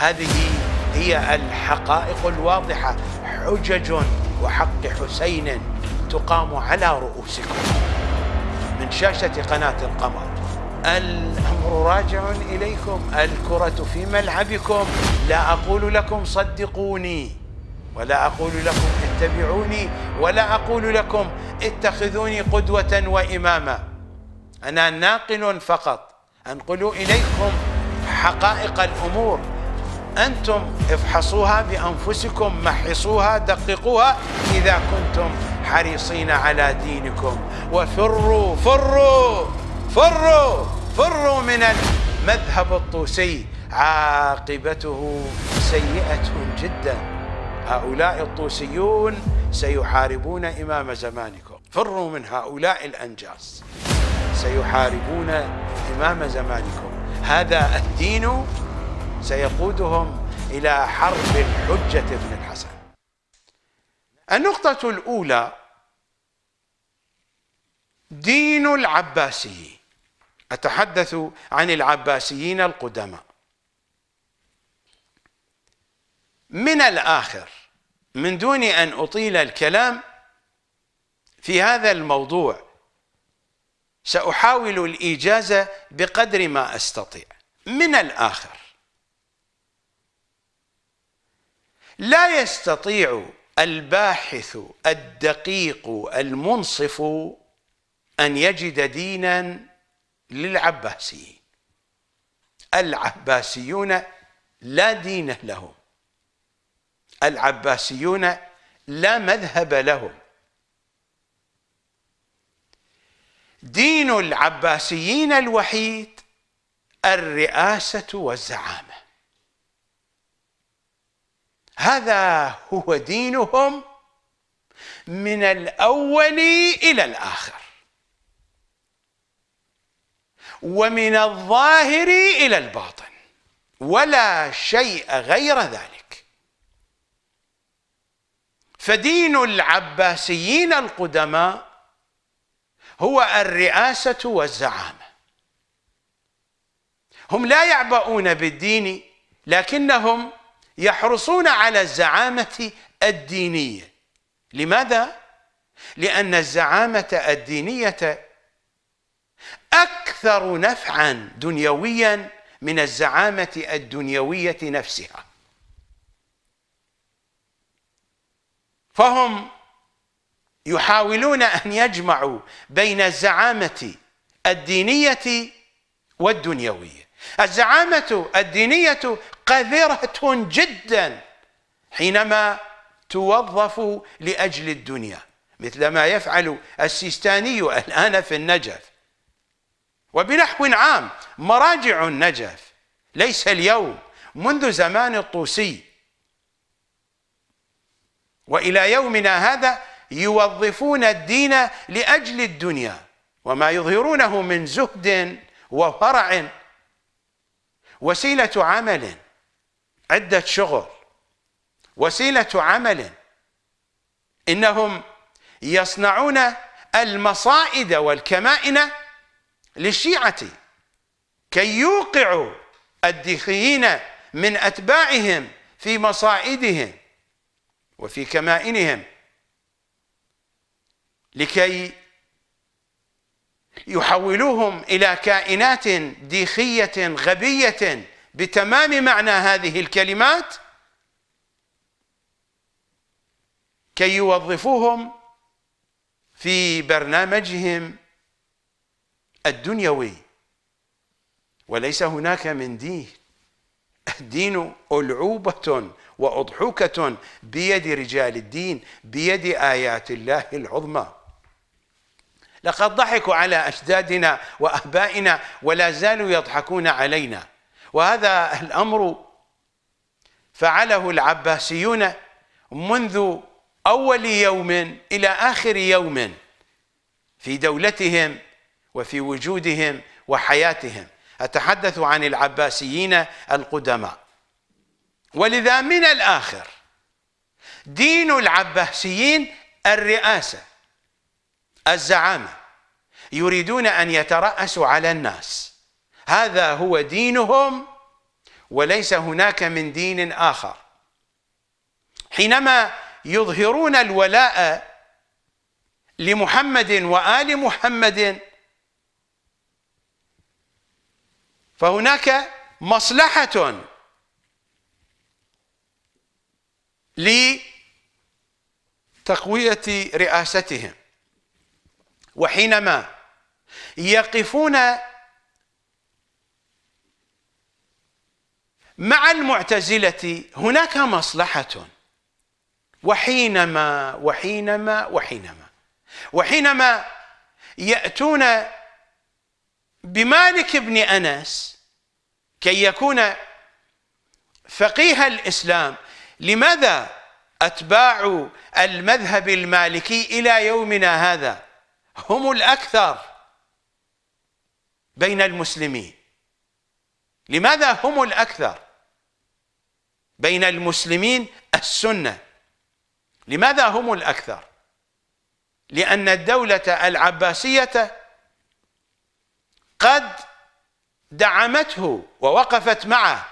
هذه هي الحقائق الواضحة حجج وحق حسين تقام على رؤوسكم من شاشة قناة القمر الأمر راجع إليكم الكرة في ملعبكم لا أقول لكم صدقوني ولا أقول لكم اتبعوني ولا أقول لكم اتخذوني قدوة وإماما أنا ناقل فقط أنقل إليكم حقائق الأمور أنتم افحصوها بأنفسكم محصوها دققوها إذا كنتم حريصين على دينكم وفروا فروا فروا فروا من المذهب الطوسي عاقبته سيئة جدا هؤلاء الطوسيون سيحاربون إمام زمانكم فروا من هؤلاء الأنجاس سيحاربون إمام زمانكم هذا الدين سيقودهم إلى حرب الحجة بن الحسن النقطة الأولى دين العباسي أتحدث عن العباسيين القدماء من الآخر من دون أن أطيل الكلام في هذا الموضوع سأحاول الايجاز بقدر ما أستطيع من الآخر لا يستطيع الباحث الدقيق المنصف أن يجد دينا للعباسيين العباسيون لا دين لهم العباسيون لا مذهب لهم دين العباسيين الوحيد الرئاسة والزعامة هذا هو دينهم من الاول الى الاخر ومن الظاهر الى الباطن ولا شيء غير ذلك فدين العباسيين القدماء هو الرئاسه والزعامه هم لا يعبؤون بالدين لكنهم يحرصون على الزعامة الدينية لماذا؟ لأن الزعامة الدينية أكثر نفعا دنيويا من الزعامة الدنيوية نفسها فهم يحاولون أن يجمعوا بين الزعامة الدينية والدنيوية الزعامة الدينية قذرة جدا حينما توظف لأجل الدنيا مثل ما يفعل السيستاني الآن في النجف وبنحو عام مراجع النجف ليس اليوم منذ زمان الطوسي وإلى يومنا هذا يوظفون الدين لأجل الدنيا وما يظهرونه من زهد وفرع وسيلة عمل عدة شغل وسيلة عمل إنهم يصنعون المصائد والكمائن للشيعة كي يوقعوا الدخيين من أتباعهم في مصائدهم وفي كمائنهم لكي يحولوهم إلى كائنات ديخية غبية بتمام معنى هذه الكلمات كي يوظفوهم في برنامجهم الدنيوي وليس هناك من دين الدين ألعوبة وأضحوكة بيد رجال الدين بيد آيات الله العظمى لقد ضحكوا على أجدادنا وأبائنا ولا زالوا يضحكون علينا وهذا الأمر فعله العباسيون منذ أول يوم إلى آخر يوم في دولتهم وفي وجودهم وحياتهم أتحدث عن العباسيين القدماء ولذا من الآخر دين العباسيين الرئاسة الزعامة يريدون أن يترأسوا على الناس هذا هو دينهم وليس هناك من دين آخر حينما يظهرون الولاء لمحمد وآل محمد فهناك مصلحة لتقوية رئاستهم وحينما يقفون مع المعتزلة هناك مصلحة وحينما وحينما وحينما وحينما يأتون بمالك بن أنس كي يكون فقيه الإسلام لماذا أتباع المذهب المالكي إلى يومنا هذا هم الأكثر بين المسلمين لماذا هم الأكثر بين المسلمين السنة لماذا هم الأكثر لأن الدولة العباسية قد دعمته ووقفت معه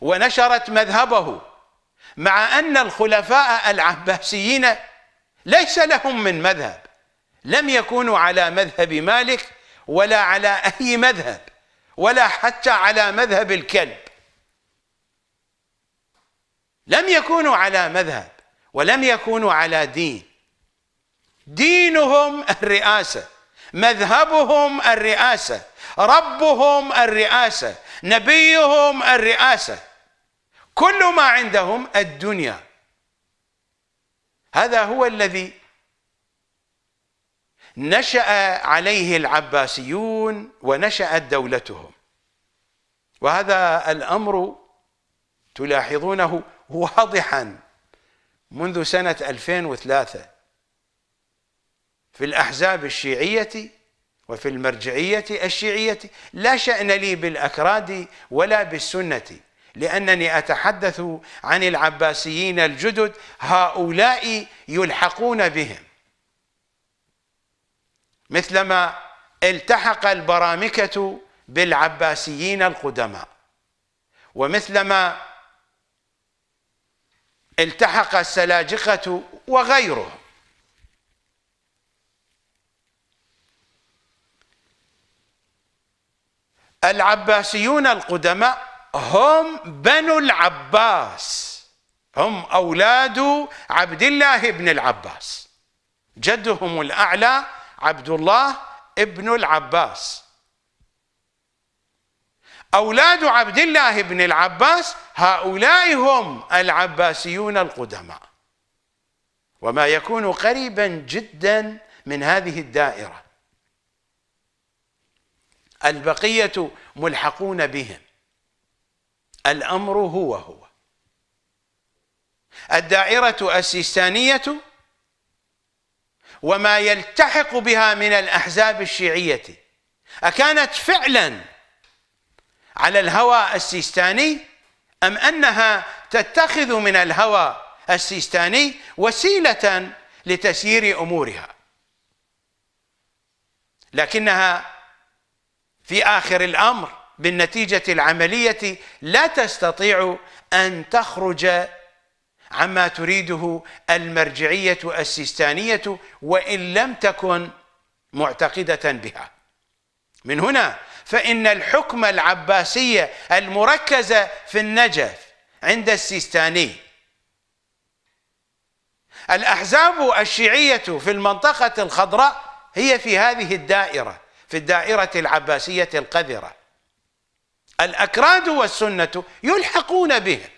ونشرت مذهبه مع أن الخلفاء العباسيين ليس لهم من مذهب لم يكونوا على مذهب مالك ولا على أي مذهب ولا حتى على مذهب الكلب لم يكونوا على مذهب ولم يكونوا على دين دينهم الرئاسه مذهبهم الرئاسه ربهم الرئاسه نبيهم الرئاسه كل ما عندهم الدنيا هذا هو الذي نشا عليه العباسيون ونشات دولتهم وهذا الامر تلاحظونه واضحا منذ سنة 2003 في الأحزاب الشيعية وفي المرجعية الشيعية لا شأن لي بالأكراد ولا بالسنة لأنني أتحدث عن العباسيين الجدد هؤلاء يلحقون بهم مثلما التحق البرامكة بالعباسيين القدماء ومثلما التحق السلاجقة وغيره العباسيون القدماء هم بنو العباس هم أولاد عبد الله بن العباس جدهم الأعلى عبد الله ابن العباس أولاد عبد الله بن العباس هؤلاء هم العباسيون القدماء وما يكون قريبا جدا من هذه الدائرة البقية ملحقون بهم الأمر هو هو الدائرة السيستانية وما يلتحق بها من الأحزاب الشيعية أكانت فعلاً على الهوى السيستاني أم أنها تتخذ من الهوى السيستاني وسيلة لتسيير أمورها لكنها في آخر الأمر بالنتيجة العملية لا تستطيع أن تخرج عما تريده المرجعية السيستانية وإن لم تكن معتقدة بها من هنا فإن الحكم العباسية المركزة في النجف عند السيستاني الأحزاب الشيعية في المنطقة الخضراء هي في هذه الدائرة في الدائرة العباسية القذرة الأكراد والسنة يلحقون به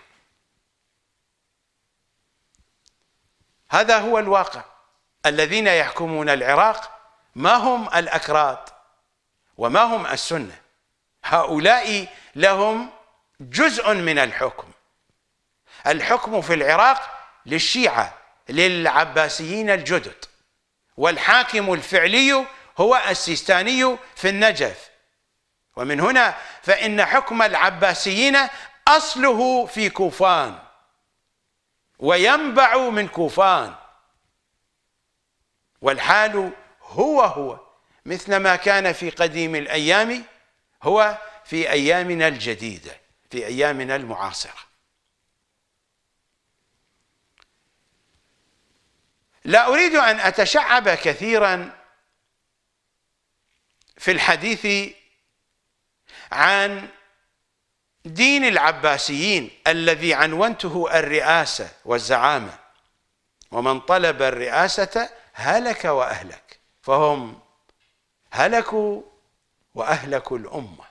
هذا هو الواقع الذين يحكمون العراق ما هم الأكراد وما هم السنه هؤلاء لهم جزء من الحكم الحكم في العراق للشيعه للعباسيين الجدد والحاكم الفعلي هو السيستاني في النجف ومن هنا فإن حكم العباسيين أصله في كوفان وينبع من كوفان والحال هو هو مثل ما كان في قديم الأيام هو في أيامنا الجديدة في أيامنا المعاصرة لا أريد أن أتشعب كثيرا في الحديث عن دين العباسيين الذي عنونته الرئاسة والزعامة ومن طلب الرئاسة هلك وأهلك فهم هلكوا واهلكوا الامه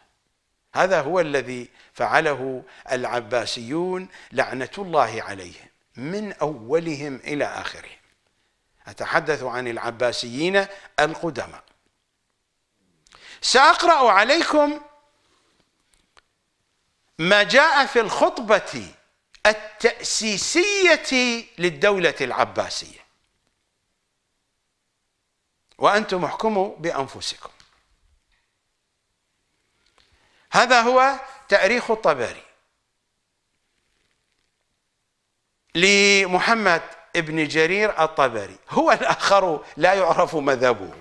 هذا هو الذي فعله العباسيون لعنه الله عليهم من اولهم الى اخرهم اتحدث عن العباسيين القدماء ساقرا عليكم ما جاء في الخطبه التاسيسيه للدوله العباسيه وأنتم احكموا بأنفسكم هذا هو تأريخ الطبري لمحمد ابن جرير الطبري هو الآخر لا يعرف مذهبه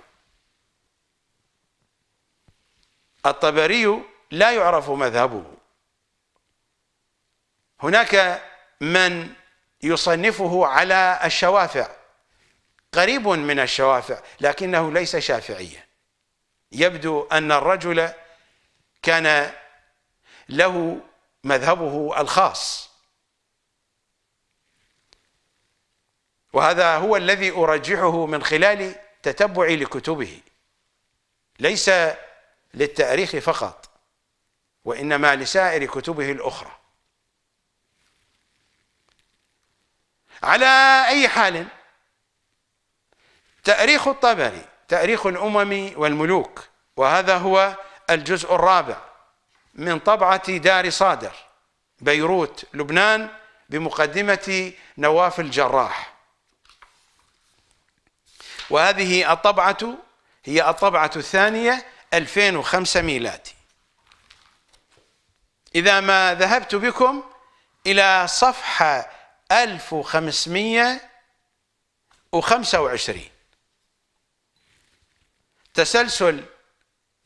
الطبري لا يعرف مذهبه هناك من يصنفه على الشوافع قريب من الشوافع لكنه ليس شافعيا يبدو أن الرجل كان له مذهبه الخاص وهذا هو الذي أرجحه من خلال تتبعي لكتبه ليس للتاريخ فقط وإنما لسائر كتبه الأخرى على أي حال تأريخ الطبري تأريخ الأمم والملوك وهذا هو الجزء الرابع من طبعة دار صادر بيروت لبنان بمقدمة نواف الجراح وهذه الطبعة هي الطبعة الثانية 2005 ميلادي إذا ما ذهبت بكم إلى صفحة 1525 تسلسل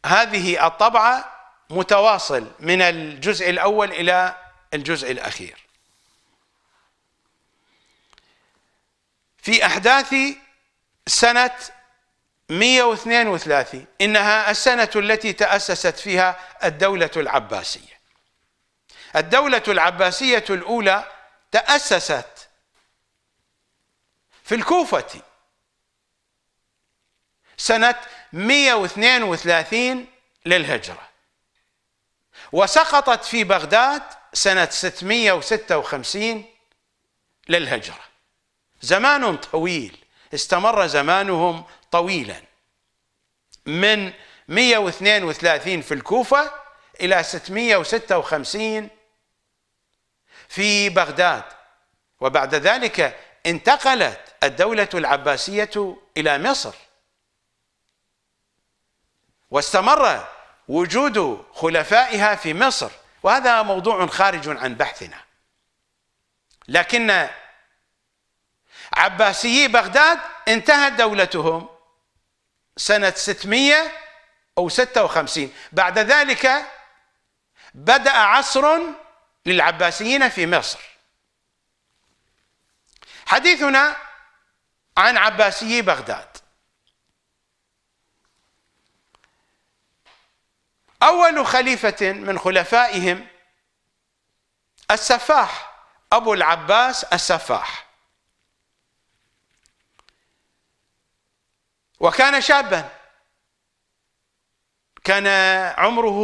هذه الطبعة متواصل من الجزء الأول إلى الجزء الأخير في أحداث سنة 132 إنها السنة التي تأسست فيها الدولة العباسية الدولة العباسية الأولى تأسست في الكوفة سنة 132 للهجرة وسقطت في بغداد سنة 656 للهجرة زمان طويل استمر زمانهم طويلا من 132 في الكوفة إلى 656 في بغداد وبعد ذلك انتقلت الدولة العباسية إلى مصر واستمر وجود خلفائها في مصر وهذا موضوع خارج عن بحثنا لكن عباسيي بغداد انتهت دولتهم سنة 656 أو بعد ذلك بدأ عصر للعباسيين في مصر حديثنا عن عباسيي بغداد أول خليفة من خلفائهم السفاح أبو العباس السفاح وكان شابا كان عمره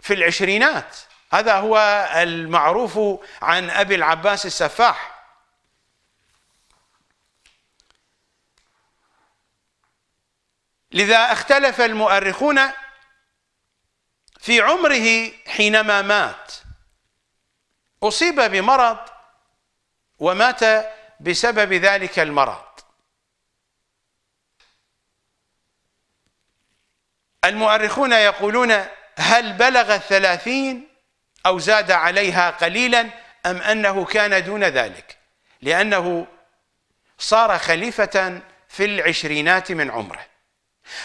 في العشرينات هذا هو المعروف عن أبي العباس السفاح لذا اختلف المؤرخون في عمره حينما مات أصيب بمرض ومات بسبب ذلك المرض المؤرخون يقولون هل بلغ الثلاثين أو زاد عليها قليلا أم أنه كان دون ذلك لأنه صار خليفة في العشرينات من عمره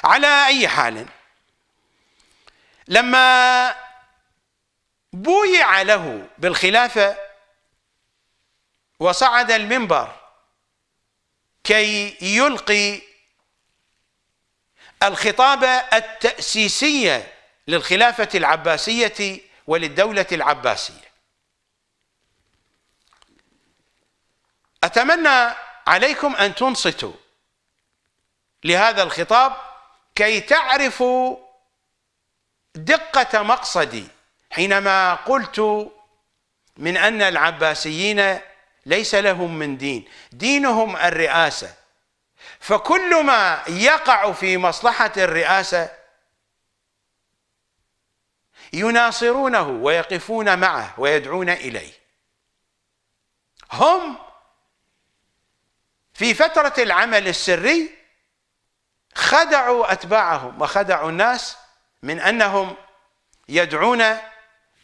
على أي حال لما بويع له بالخلافة وصعد المنبر كي يلقي الخطابة التأسيسية للخلافة العباسية وللدولة العباسية أتمنى عليكم أن تنصتوا لهذا الخطاب كي تعرفوا دقة مقصدي حينما قلت من أن العباسيين ليس لهم من دين دينهم الرئاسة فكل ما يقع في مصلحة الرئاسة يناصرونه ويقفون معه ويدعون إليه هم في فترة العمل السري خدعوا أتباعهم وخدعوا الناس من أنهم يدعون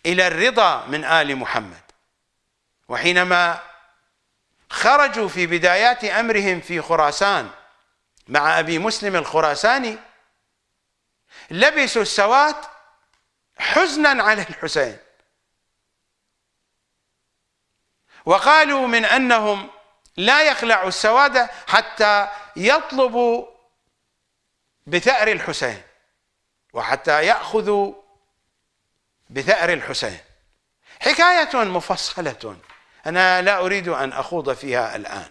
إلى الرضا من آل محمد وحينما خرجوا في بدايات أمرهم في خراسان مع أبي مسلم الخراساني لبسوا السوات حزنا على الحسين وقالوا من أنهم لا يخلعوا السواد حتى يطلبوا بثأر الحسين وحتى يأخذوا بثأر الحسين حكاية مفصلة أنا لا أريد أن أخوض فيها الآن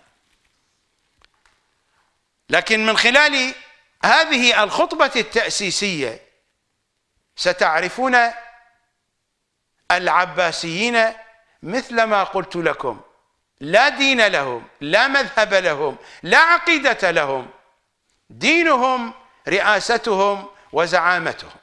لكن من خلال هذه الخطبة التأسيسية ستعرفون العباسيين مثل ما قلت لكم لا دين لهم لا مذهب لهم لا عقيدة لهم دينهم رئاستهم وزعامتهم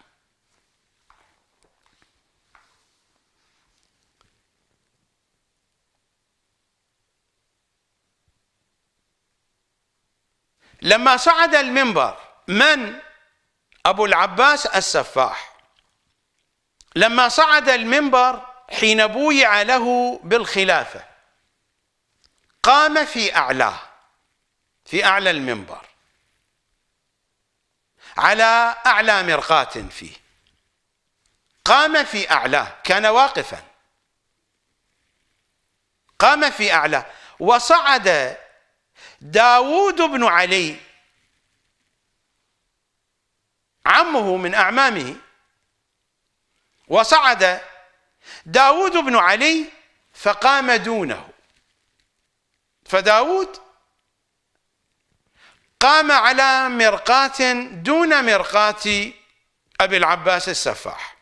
لما صعد المنبر من أبو العباس السفاح لما صعد المنبر حين بويع له بالخلافة قام في أعلاه في أعلى المنبر على أعلى مرقات فيه قام في أعلاه كان واقفا قام في أعلاه وصعد داوود بن علي عمه من أعمامه وصعد داود بن علي فقام دونه فداود قام على مرقاة دون مرقاة أبي العباس السفاح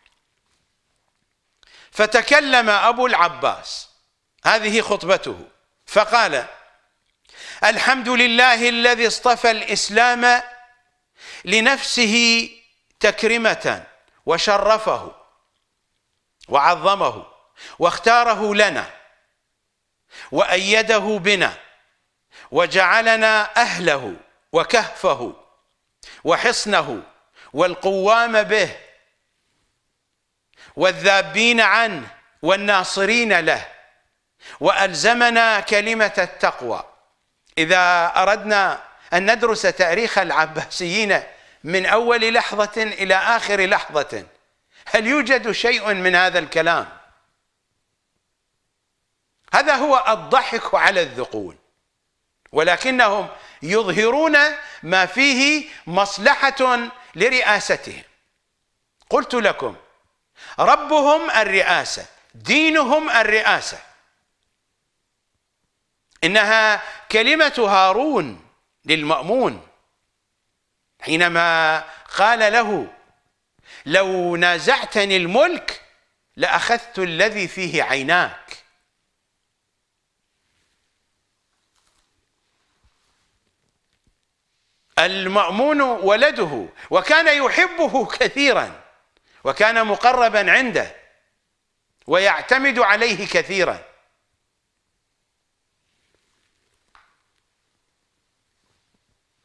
فتكلم أبو العباس هذه خطبته فقال الحمد لله الذي اصطفى الإسلام لنفسه تكرمة وشرفه وعظمه واختاره لنا وأيده بنا وجعلنا أهله وكهفه وحصنه والقوام به والذابين عنه والناصرين له والزمنا كلمه التقوى اذا اردنا ان ندرس تاريخ العباسيين من اول لحظه الى اخر لحظه هل يوجد شيء من هذا الكلام هذا هو الضحك على الذقون ولكنهم يظهرون ما فيه مصلحة لرئاستهم قلت لكم ربهم الرئاسة دينهم الرئاسة إنها كلمة هارون للمأمون حينما قال له لو نازعتني الملك لأخذت الذي فيه عيناك المأمون ولده وكان يحبه كثيرا وكان مقربا عنده ويعتمد عليه كثيرا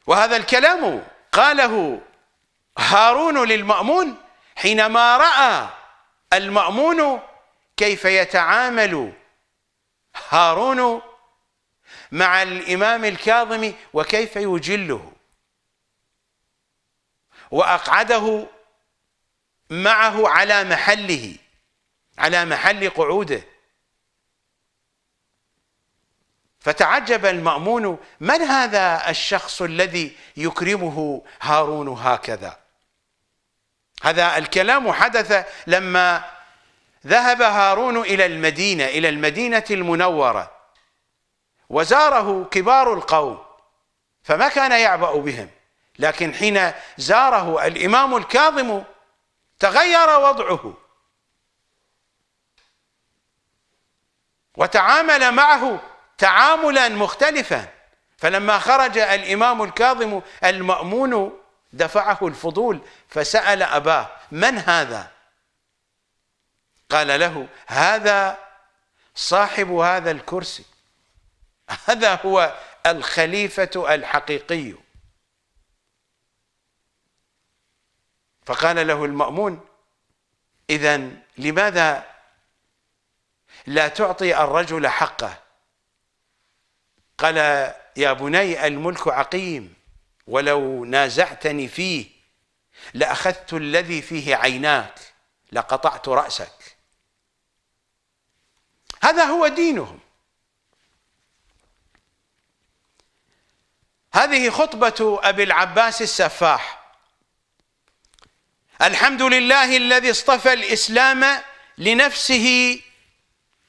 وهذا الكلام قاله هارون للمأمون حينما رأى المأمون كيف يتعامل هارون مع الإمام الكاظم وكيف يجله وأقعده معه على محله على محل قعوده فتعجب المأمون من هذا الشخص الذي يكرمه هارون هكذا هذا الكلام حدث لما ذهب هارون إلى المدينة إلى المدينة المنورة وزاره كبار القوم فما كان يعبأ بهم لكن حين زاره الامام الكاظم تغير وضعه وتعامل معه تعاملا مختلفا فلما خرج الامام الكاظم المامون دفعه الفضول فسال اباه من هذا قال له هذا صاحب هذا الكرسي هذا هو الخليفه الحقيقي فقال له المأمون إذا لماذا لا تعطي الرجل حقه قال يا بني الملك عقيم ولو نازعتني فيه لأخذت الذي فيه عيناك لقطعت رأسك هذا هو دينهم هذه خطبة أبي العباس السفاح الحمد لله الذي اصطفى الإسلام لنفسه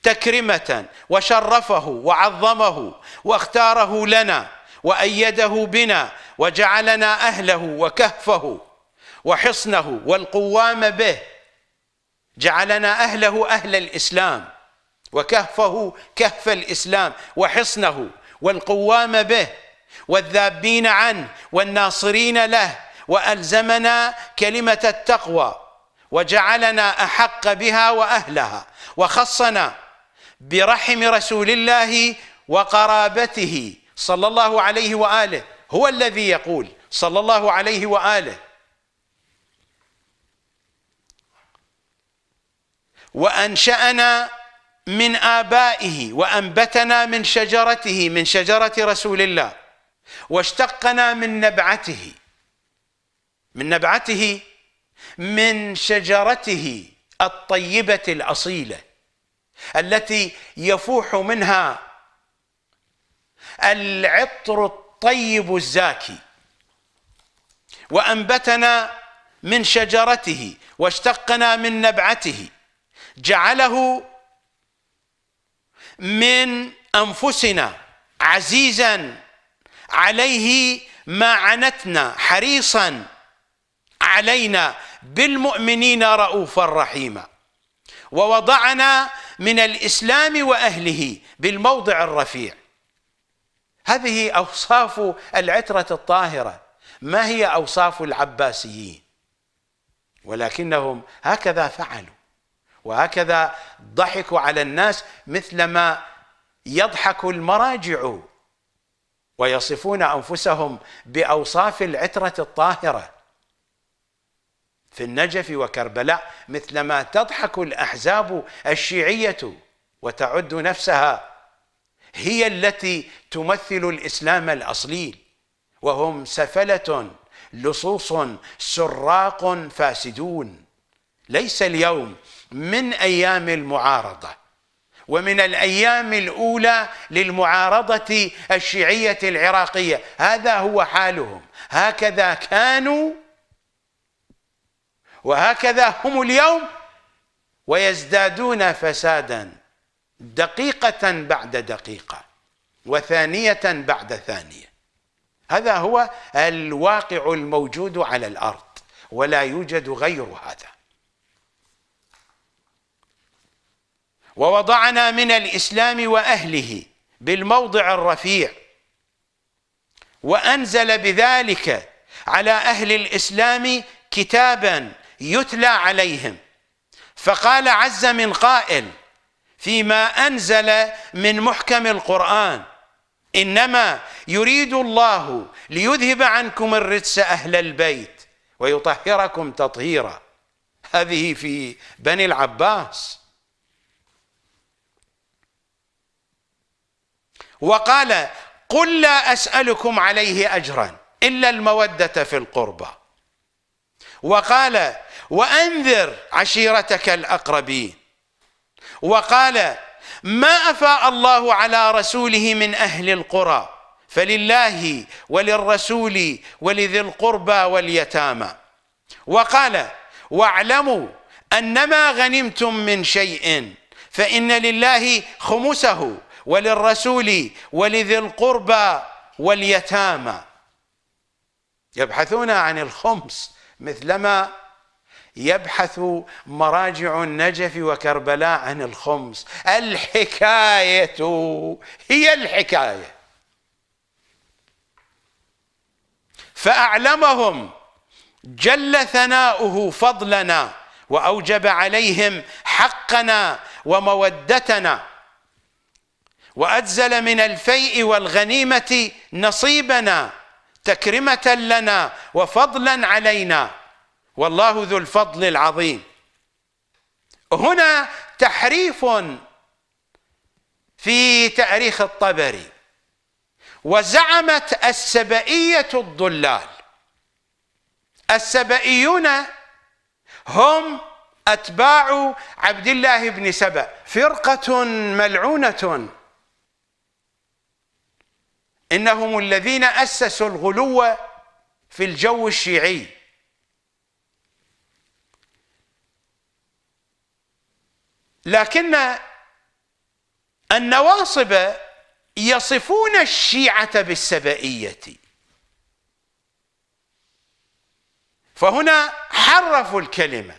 تكرمة وشرفه وعظمه واختاره لنا وأيده بنا وجعلنا أهله وكهفه وحصنه والقوام به جعلنا أهله أهل الإسلام وكهفه كهف الإسلام وحصنه والقوام به والذابين عنه والناصرين له وألزمنا كلمة التقوى وجعلنا أحق بها وأهلها وخصنا برحم رسول الله وقرابته صلى الله عليه وآله هو الذي يقول صلى الله عليه وآله وأنشأنا من آبائه وأنبتنا من شجرته من شجرة رسول الله واشتقنا من نبعته من نبعته من شجرته الطيبه الاصيله التي يفوح منها العطر الطيب الزاكي وانبتنا من شجرته واشتقنا من نبعته جعله من انفسنا عزيزا عليه ما عنتنا حريصا علينا بالمؤمنين رؤوفا رحيما ووضعنا من الإسلام وأهله بالموضع الرفيع هذه أوصاف العترة الطاهرة ما هي أوصاف العباسيين ولكنهم هكذا فعلوا وهكذا ضحكوا على الناس مثلما يضحك المراجع ويصفون أنفسهم بأوصاف العترة الطاهرة في النجف وكربلاء مثلما تضحك الأحزاب الشيعية وتعد نفسها هي التي تمثل الإسلام الأصلي وهم سفلة لصوص سراق فاسدون ليس اليوم من أيام المعارضة ومن الأيام الأولى للمعارضة الشيعية العراقية هذا هو حالهم هكذا كانوا وهكذا هم اليوم ويزدادون فسادا دقيقة بعد دقيقة وثانية بعد ثانية هذا هو الواقع الموجود على الأرض ولا يوجد غير هذا ووضعنا من الإسلام وأهله بالموضع الرفيع وأنزل بذلك على أهل الإسلام كتابا يتلى عليهم فقال عز من قائل فيما أنزل من محكم القرآن إنما يريد الله ليذهب عنكم الرجس أهل البيت ويطهركم تطهيرا هذه في بني العباس وقال قل لا أسألكم عليه أجرا إلا المودة في القربى وقال وأنذر عشيرتك الأقربين وقال ما أفاء الله على رسوله من أهل القرى فلله وللرسول ولذي القربى واليتامى وقال واعلموا أنما غنمتم من شيء فإن لله خمسه وللرسول ولذي القربى واليتامى يبحثون عن الخمس مثلما يبحث مراجع النجف وكربلاء عن الخمس الحكاية هي الحكاية فأعلمهم جل ثناؤه فضلنا وأوجب عليهم حقنا ومودتنا وأجزل من الفيء والغنيمة نصيبنا تكرمة لنا وفضلا علينا والله ذو الفضل العظيم هنا تحريف في تاريخ الطبري وزعمت السبئية الضلال السبئيون هم أتباع عبد الله بن سبأ فرقة ملعونة إنهم الذين أسسوا الغلو في الجو الشيعي لكن النواصب يصفون الشيعة بالسبئية فهنا حرفوا الكلمة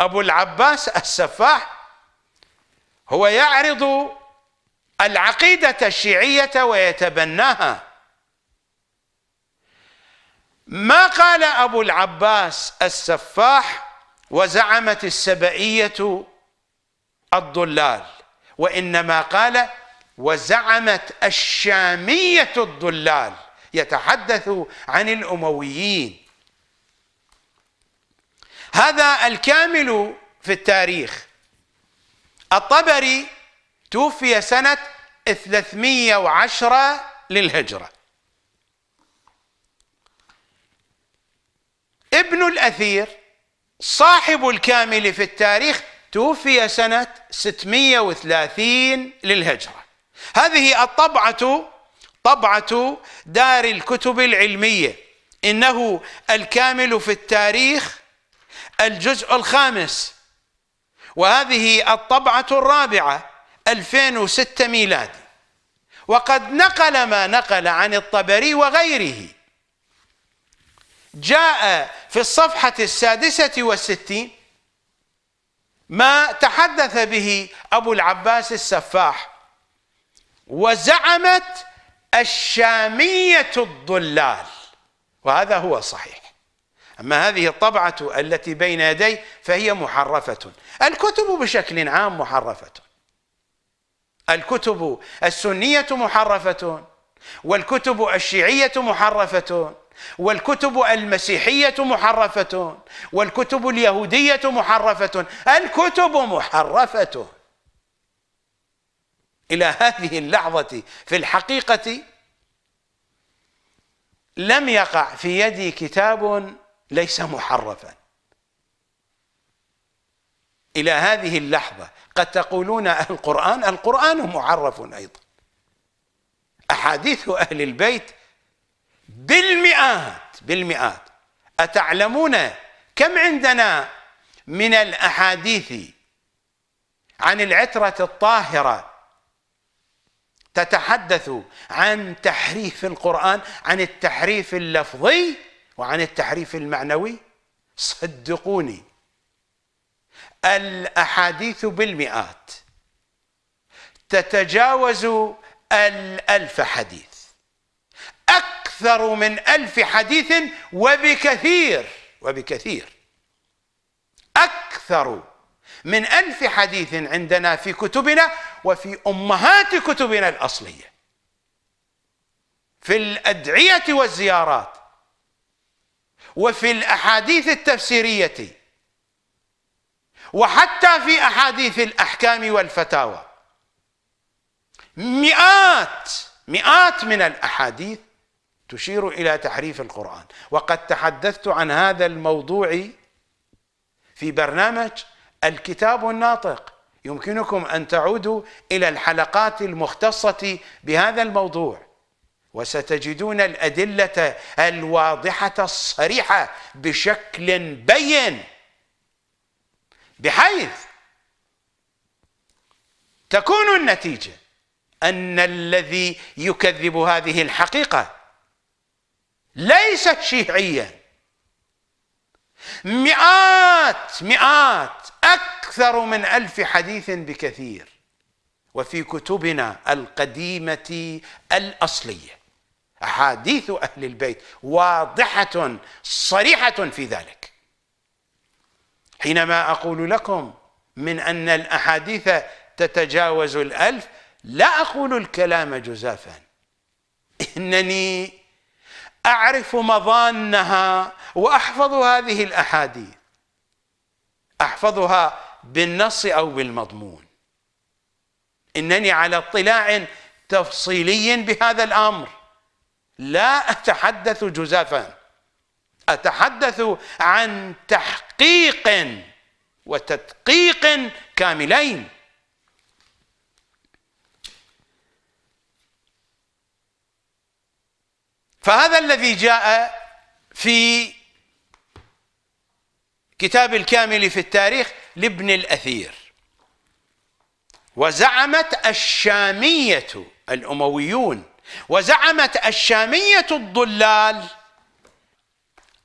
أبو العباس السفاح هو يعرض العقيدة الشيعية ويتبناها ما قال أبو العباس السفاح وزعمت السبئية الضلال وإنما قال وزعمت الشامية الضلال يتحدث عن الأمويين هذا الكامل في التاريخ الطبري توفي سنة 310 للهجرة ابن الأثير صاحب الكامل في التاريخ توفي سنة 630 للهجرة هذه الطبعة طبعة دار الكتب العلمية إنه الكامل في التاريخ الجزء الخامس وهذه الطبعة الرابعة 2006 ميلادي وقد نقل ما نقل عن الطبري وغيره جاء في الصفحة السادسة والستين ما تحدث به أبو العباس السفاح وزعمت الشامية الضلال وهذا هو صحيح أما هذه الطبعة التي بين يدي فهي محرفة الكتب بشكل عام محرفة الكتب السنية محرفة والكتب الشيعية محرفة والكتب المسيحية محرفة والكتب اليهودية محرفة الكتب محرفة إلى هذه اللحظة في الحقيقة لم يقع في يدي كتاب ليس محرفا إلى هذه اللحظة قد تقولون القرآن القرآن محرف أيضا أحاديث أهل البيت بالمئات بالمئات أتعلمون كم عندنا من الأحاديث عن العترة الطاهرة تتحدث عن تحريف القرآن عن التحريف اللفظي وعن التحريف المعنوي صدقوني الأحاديث بالمئات تتجاوز الألف حديث أكثر من ألف حديث وبكثير وبكثير أكثر من ألف حديث عندنا في كتبنا وفي أمهات كتبنا الأصلية في الأدعية والزيارات وفي الأحاديث التفسيرية وحتى في أحاديث الأحكام والفتاوى مئات مئات من الأحاديث تشير إلى تحريف القرآن وقد تحدثت عن هذا الموضوع في برنامج الكتاب الناطق يمكنكم أن تعودوا إلى الحلقات المختصة بهذا الموضوع وستجدون الأدلة الواضحة الصريحة بشكل بين بحيث تكون النتيجه أن الذي يكذب هذه الحقيقة ليست شيعية مئات مئات أكثر من ألف حديث بكثير وفي كتبنا القديمة الأصلية أحاديث أهل البيت واضحة صريحة في ذلك حينما أقول لكم من أن الأحاديث تتجاوز الألف لا أقول الكلام جزافا إنني أعرف مظانها وأحفظ هذه الأحاديث أحفظها بالنص أو بالمضمون إنني على اطلاع تفصيلي بهذا الأمر لا أتحدث جزافا أتحدث عن تحقيق وتدقيق كاملين فهذا الذي جاء في كتاب الكامل في التاريخ لابن الأثير وزعمت الشامية الأمويون وزعمت الشامية الضلال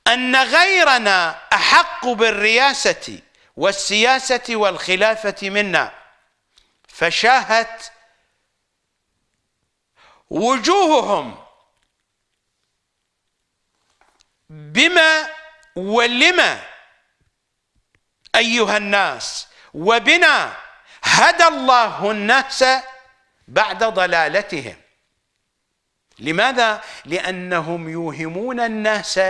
أن غيرنا أحق بالرياسة والسياسة والخلافة منا فشاهت وجوههم بما ولما أيها الناس وبنا هدى الله الناس بعد ضلالتهم لماذا؟ لأنهم يوهمون الناس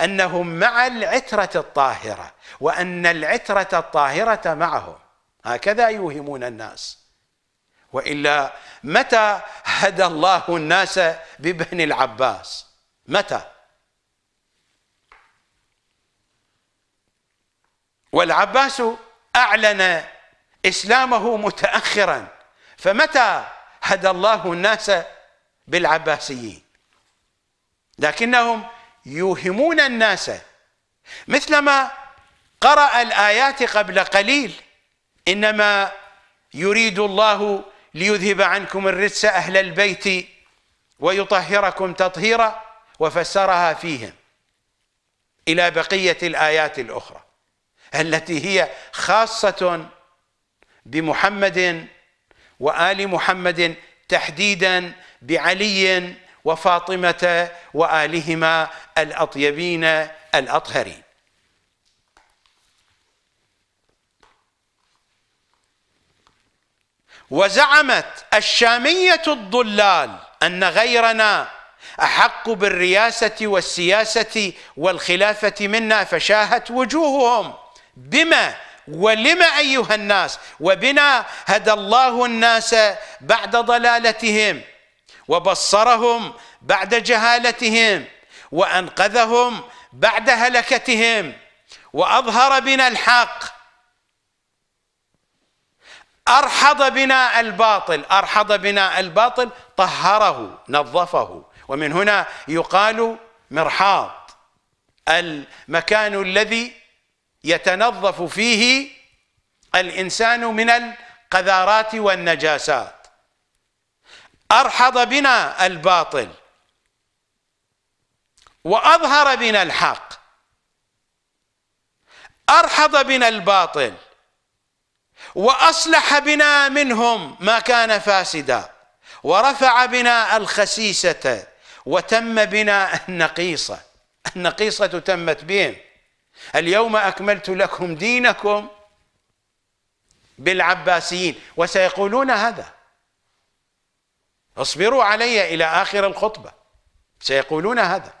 أنهم مع العترة الطاهرة وأن العترة الطاهرة معهم هكذا يوهمون الناس وإلا متى هدى الله الناس ببني العباس متى؟ والعباس أعلن إسلامه متأخرا فمتى هدى الله الناس بالعباسيين لكنهم يوهمون الناس مثلما قرأ الآيات قبل قليل إنما يريد الله ليذهب عنكم الرجس أهل البيت ويطهركم تطهيرا وفسرها فيهم إلى بقية الآيات الأخرى التي هي خاصة بمحمد وآل محمد تحديدا بعلي وفاطمة وآلهما الأطيبين الأطهرين وزعمت الشامية الضلال أن غيرنا أحق بالرياسة والسياسة والخلافة منا فشاهت وجوههم بما ولما أيها الناس وبنا هدى الله الناس بعد ضلالتهم وبصرهم بعد جهالتهم وأنقذهم بعد هلكتهم وأظهر بنا الحق أرحض بنا الباطل أرحض بنا الباطل طهره نظفه ومن هنا يقال مرحاض المكان الذي يتنظف فيه الإنسان من القذارات والنجاسات أرحض بنا الباطل وأظهر بنا الحق أرحض بنا الباطل وأصلح بنا منهم ما كان فاسدا ورفع بنا الخسيسة وتم بنا النقيصة النقيصة تمت بهم اليوم أكملت لكم دينكم بالعباسيين وسيقولون هذا اصبروا علي إلى آخر الخطبة سيقولون هذا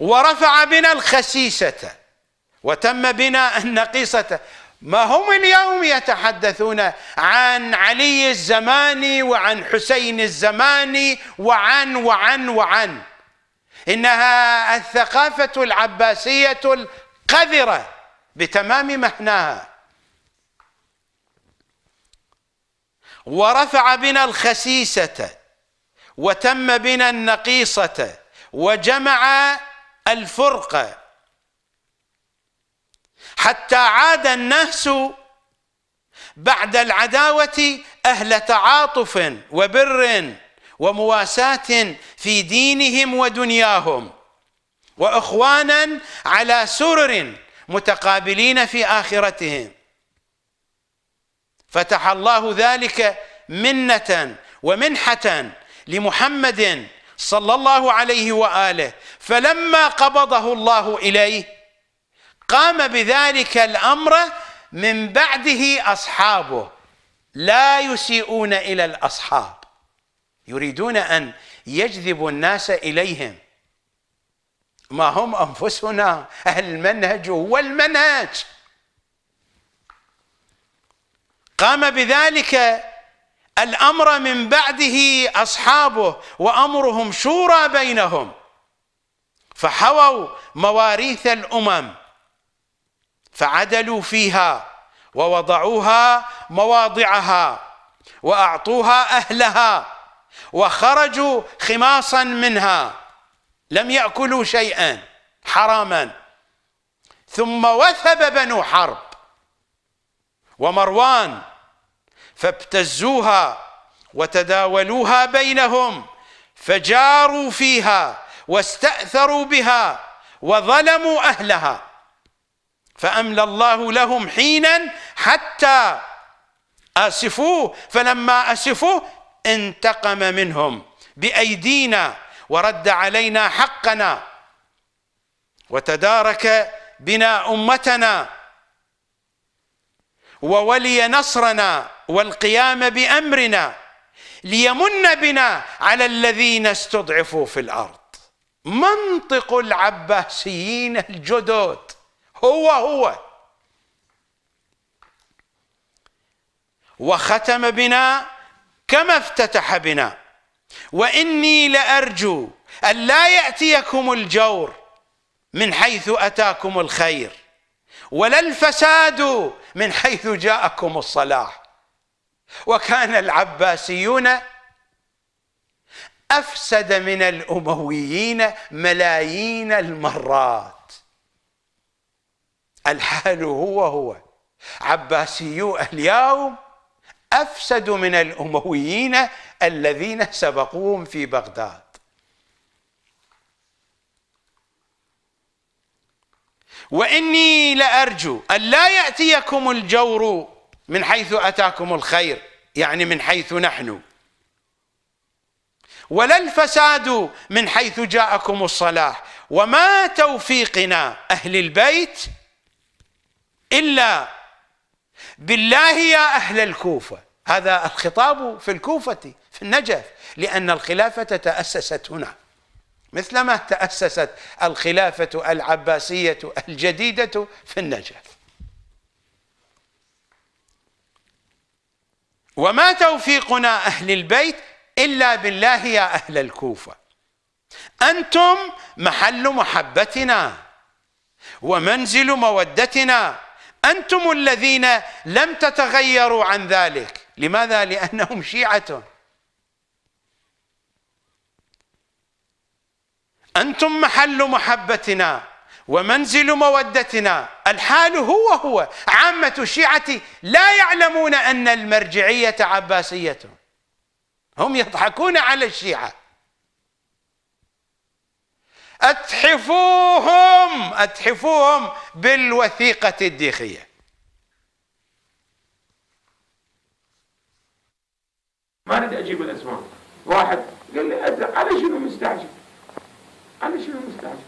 ورفع بنا الخسيسة وتم بنا النقيصة ما هم اليوم يتحدثون عن علي الزماني وعن حسين الزماني وعن وعن وعن, وعن إنها الثقافة العباسية القذرة بتمام مهناها ورفع بنا الخسيسة وتم بنا النقيصة وجمع الفرقة حتى عاد الناس بعد العداوة أهل تعاطف وبر ومواساة في دينهم ودنياهم واخوانا على سرر متقابلين في اخرتهم فتح الله ذلك منة ومنحة لمحمد صلى الله عليه واله فلما قبضه الله اليه قام بذلك الامر من بعده اصحابه لا يسيئون الى الاصحاب يريدون أن يجذبوا الناس إليهم ما هم أنفسنا المنهج هو المنهج قام بذلك الأمر من بعده أصحابه وأمرهم شورى بينهم فحووا مواريث الأمم فعدلوا فيها ووضعوها مواضعها وأعطوها أهلها وخرجوا خماصا منها لم يأكلوا شيئا حراما ثم وثب بنو حرب ومروان فابتزوها وتداولوها بينهم فجاروا فيها واستأثروا بها وظلموا أهلها فأملى الله لهم حينا حتى آسفوه فلما آسفوه انتقم منهم بايدينا ورد علينا حقنا وتدارك بنا امتنا وولي نصرنا والقيام بامرنا ليمن بنا على الذين استضعفوا في الارض منطق العباسيين الجدد هو هو وختم بنا كما افتتح بنا واني لارجو ان لا ياتيكم الجور من حيث اتاكم الخير ولا الفساد من حيث جاءكم الصلاح وكان العباسيون افسد من الامويين ملايين المرات الحال هو هو عباسيو اليوم أفسد من الأمويين الذين سبقوهم في بغداد وإني لأرجو أن لا يأتيكم الجور من حيث أتاكم الخير يعني من حيث نحن ولا الفساد من حيث جاءكم الصلاح وما توفيقنا أهل البيت إلا بالله يا أهل الكوفة هذا الخطاب في الكوفة في النجف لأن الخلافة تأسست هنا مثلما تأسست الخلافة العباسية الجديدة في النجف وما توفيقنا أهل البيت إلا بالله يا أهل الكوفة أنتم محل محبتنا ومنزل مودتنا أنتم الذين لم تتغيروا عن ذلك لماذا؟ لأنهم شيعة أنتم محل محبتنا ومنزل مودتنا الحال هو هو عامة الشيعة لا يعلمون أن المرجعية عباسية هم يضحكون على الشيعة أتحفوهم أتحفوهم بالوثيقة الديخية ما اريد اجيب الاسماء واحد قال لي أز... على شنو مستعجل على شنو مستعجل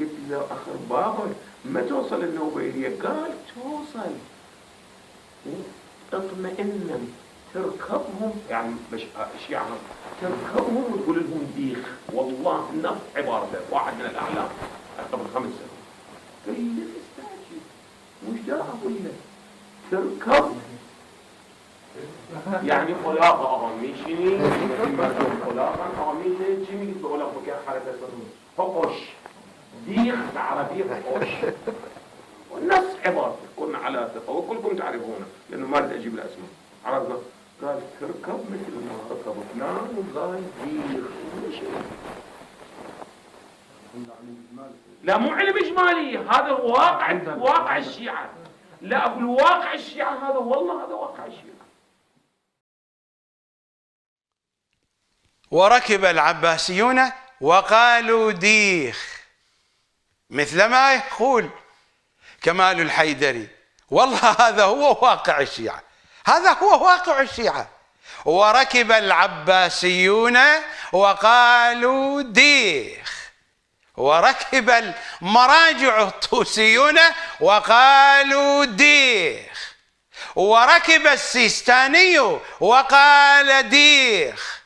قلت له اخر بابا ما توصل النوبه الي قال توصل إيه، اطمئن تركبهم يعني مش يعني تركبهم وتقول لهم ديخ والله نفس عبارته واحد من الأعلام قبل خمس سنوات قال لي استاجي وش ده أقول لك تركب يعني خلاقة أهميشني خلاقة أهميشني جيمي بقول لك مكان حركة فقش ديخ بالعربي فقش نفس عبارته كنا على ثقة وكلكم تعرفونه لأنه ما أريد أجيب الأسماء عرفنا قال تركب مثل ما ركبتنا وقال يدير لا مو علم اجمالي هذا واقع واقع الشيعه لا اقول واقع الشيعه هذا والله هذا واقع الشيعه وركب العباسيون وقالوا ديخ مثل ما يقول كمال الحيدري والله هذا هو واقع الشيعة هذا هو واقع الشيعة وركب العباسيون وقالوا ديخ وركب المراجع الطوسيون وقالوا ديخ وركب السيستاني وقال ديخ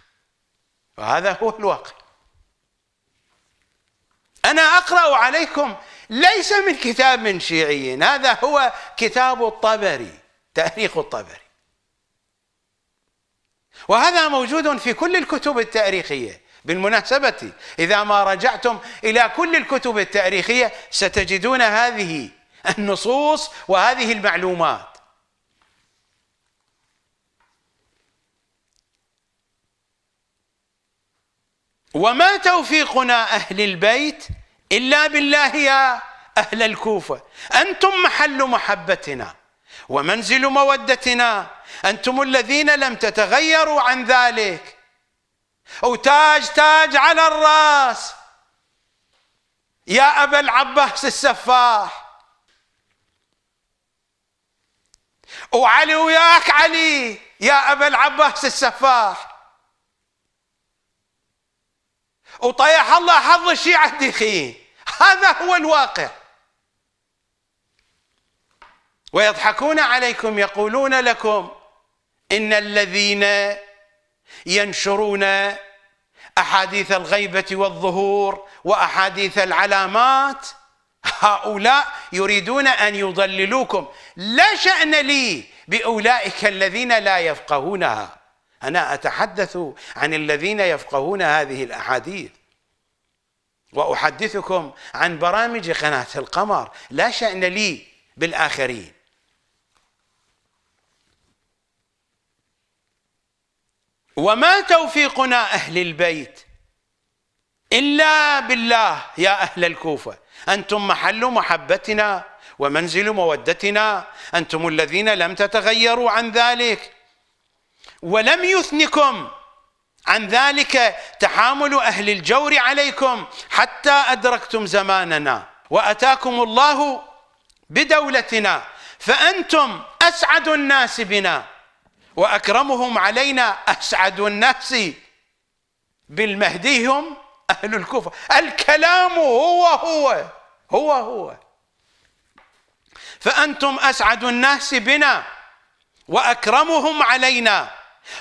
وهذا هو الواقع أنا أقرأ عليكم ليس من كتاب من شيعيين هذا هو كتاب الطبري تاريخ الطبري وهذا موجود في كل الكتب التاريخيه بالمناسبه اذا ما رجعتم الى كل الكتب التاريخيه ستجدون هذه النصوص وهذه المعلومات وما توفيقنا اهل البيت الا بالله يا اهل الكوفه انتم محل محبتنا ومنزل مودتنا أنتم الذين لم تتغيروا عن ذلك أو تاج تاج على الرأس يا أبا العباس السفاح وعلي وياك علي يا أبا العباس السفاح وطيح الله حظ الشيعة الدخين هذا هو الواقع ويضحكون عليكم يقولون لكم إن الذين ينشرون أحاديث الغيبة والظهور وأحاديث العلامات هؤلاء يريدون أن يضللوكم لا شأن لي بأولئك الذين لا يفقهونها أنا أتحدث عن الذين يفقهون هذه الأحاديث وأحدثكم عن برامج قناة القمر لا شأن لي بالآخرين وما توفيقنا أهل البيت إلا بالله يا أهل الكوفة أنتم محل محبتنا ومنزل مودتنا أنتم الذين لم تتغيروا عن ذلك ولم يثنكم عن ذلك تحامل أهل الجور عليكم حتى أدركتم زماننا وأتاكم الله بدولتنا فأنتم أسعد الناس بنا واكرمهم علينا اسعد الناس بالمهدي هم اهل الكوفه الكلام هو هو هو هو فانتم اسعد الناس بنا واكرمهم علينا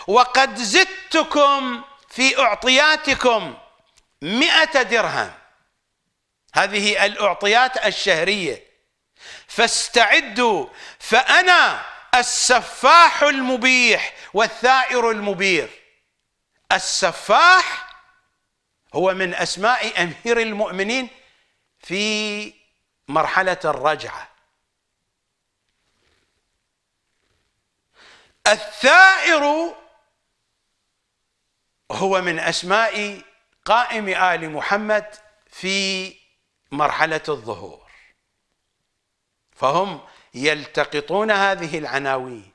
وقد زدتكم في اعطياتكم مئة درهم هذه الاعطيات الشهريه فاستعدوا فانا السفاح المبيح والثائر المبير السفاح هو من اسماء امير المؤمنين في مرحله الرجعه الثائر هو من اسماء قائم ال محمد في مرحله الظهور فهم يلتقطون هذه العناوين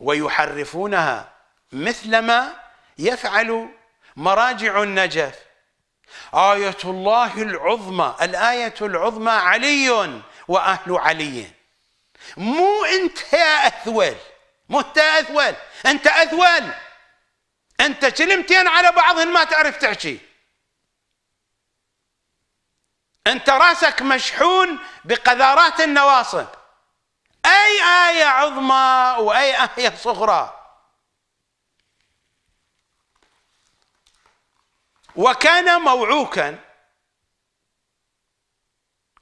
ويحرفونها مثلما يفعل مراجع النجف آية الله العظمى الآية العظمى علي وأهل علي مو أنت يا أثول مو أنت أثول أنت أثول أنت كلمتين على بعضهن ما تعرف تحكي انت راسك مشحون بقذارات النواصب اي ايه عظمى واي ايه صغرى وكان موعوكا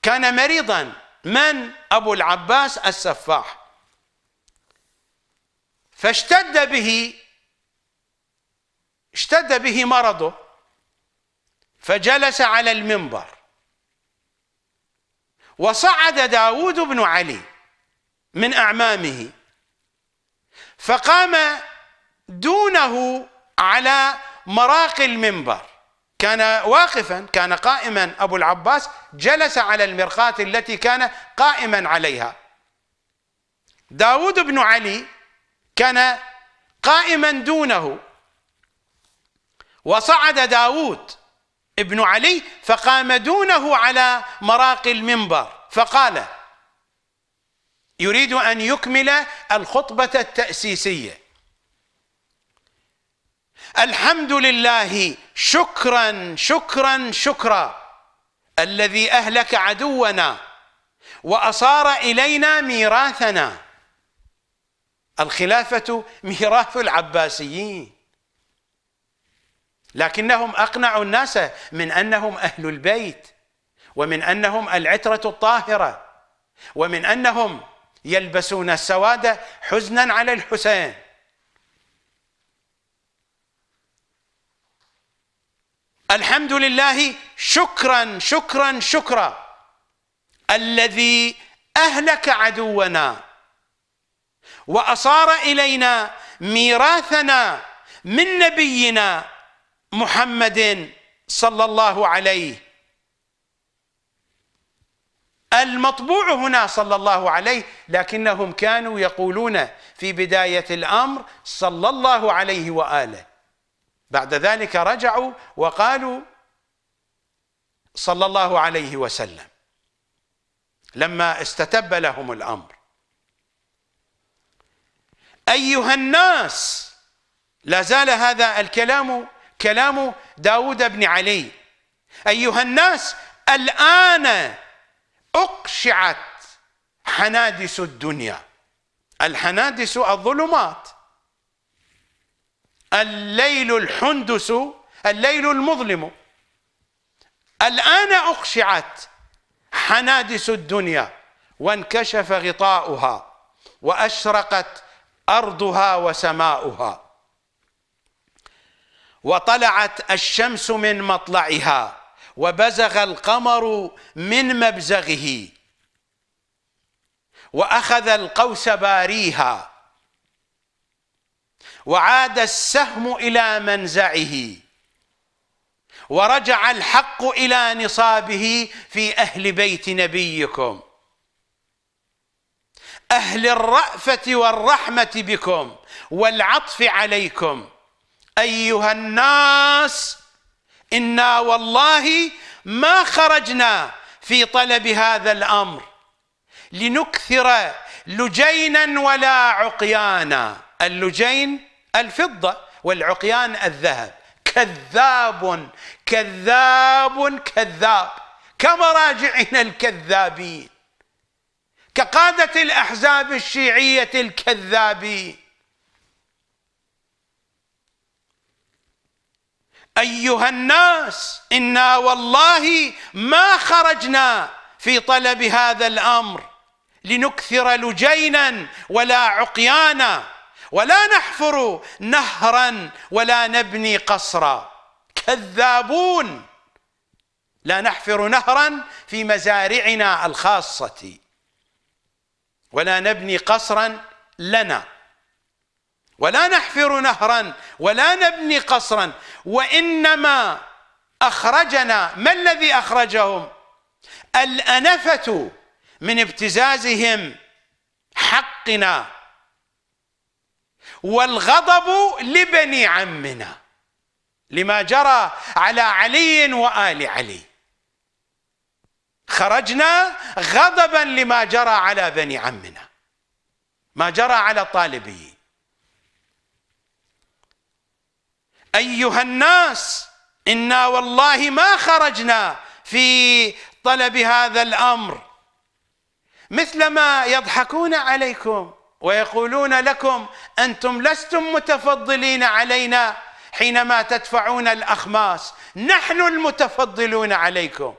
كان مريضا من ابو العباس السفاح فاشتد به اشتد به مرضه فجلس على المنبر وصعد داود بن علي من أعمامه فقام دونه على مراقي المنبر كان واقفا كان قائما أبو العباس جلس على المرقاة التي كان قائما عليها داود بن علي كان قائما دونه وصعد داود ابن علي فقام دونه على مراقي المنبر فقال يريد أن يكمل الخطبة التأسيسية الحمد لله شكرا شكرا شكرا الذي أهلك عدونا وأصار إلينا ميراثنا الخلافة ميراث العباسيين لكنهم اقنعوا الناس من انهم اهل البيت ومن انهم العتره الطاهره ومن انهم يلبسون السواد حزنا على الحسين الحمد لله شكرا شكرا شكرا الذي اهلك عدونا واصار الينا ميراثنا من نبينا محمد صلى الله عليه المطبوع هنا صلى الله عليه لكنهم كانوا يقولون في بداية الأمر صلى الله عليه وآله بعد ذلك رجعوا وقالوا صلى الله عليه وسلم لما استتب لهم الأمر أيها الناس لا زال هذا الكلام كلام داود بن علي أيها الناس الآن أقشعت حنادس الدنيا الحنادس الظلمات الليل الحندس الليل المظلم الآن أقشعت حنادس الدنيا وانكشف غطاؤها وأشرقت أرضها وسماؤها وطلعت الشمس من مطلعها وبزغ القمر من مبزغه واخذ القوس باريها وعاد السهم الى منزعه ورجع الحق الى نصابه في اهل بيت نبيكم اهل الرافه والرحمه بكم والعطف عليكم أيها الناس إنا والله ما خرجنا في طلب هذا الأمر لنكثر لجينا ولا عقيانا اللجين الفضة والعقيان الذهب كذاب كذاب كذاب كمراجعنا الكذابين كقادة الأحزاب الشيعية الكذابين ايها الناس انا والله ما خرجنا في طلب هذا الامر لنكثر لجينا ولا عقيانا ولا نحفر نهرا ولا نبني قصرا كذابون لا نحفر نهرا في مزارعنا الخاصه ولا نبني قصرا لنا ولا نحفر نهرا ولا نبني قصرا وانما اخرجنا ما الذي اخرجهم الانفه من ابتزازهم حقنا والغضب لبني عمنا لما جرى على علي وال علي خرجنا غضبا لما جرى على بني عمنا ما جرى على الطالبيين أيها الناس إنا والله ما خرجنا في طلب هذا الأمر مثلما يضحكون عليكم ويقولون لكم أنتم لستم متفضلين علينا حينما تدفعون الأخماس نحن المتفضلون عليكم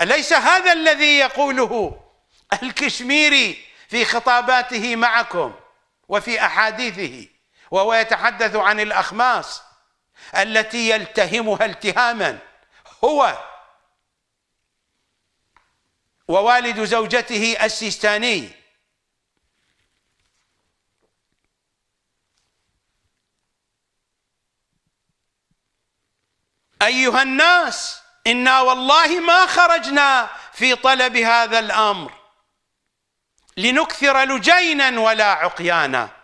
أليس هذا الذي يقوله الكشميري في خطاباته معكم وفي أحاديثه وهو يتحدث عن الأخماس التي يلتهمها التهاما هو ووالد زوجته السيستاني أيها الناس إنا والله ما خرجنا في طلب هذا الأمر لنكثر لجينا ولا عقيانا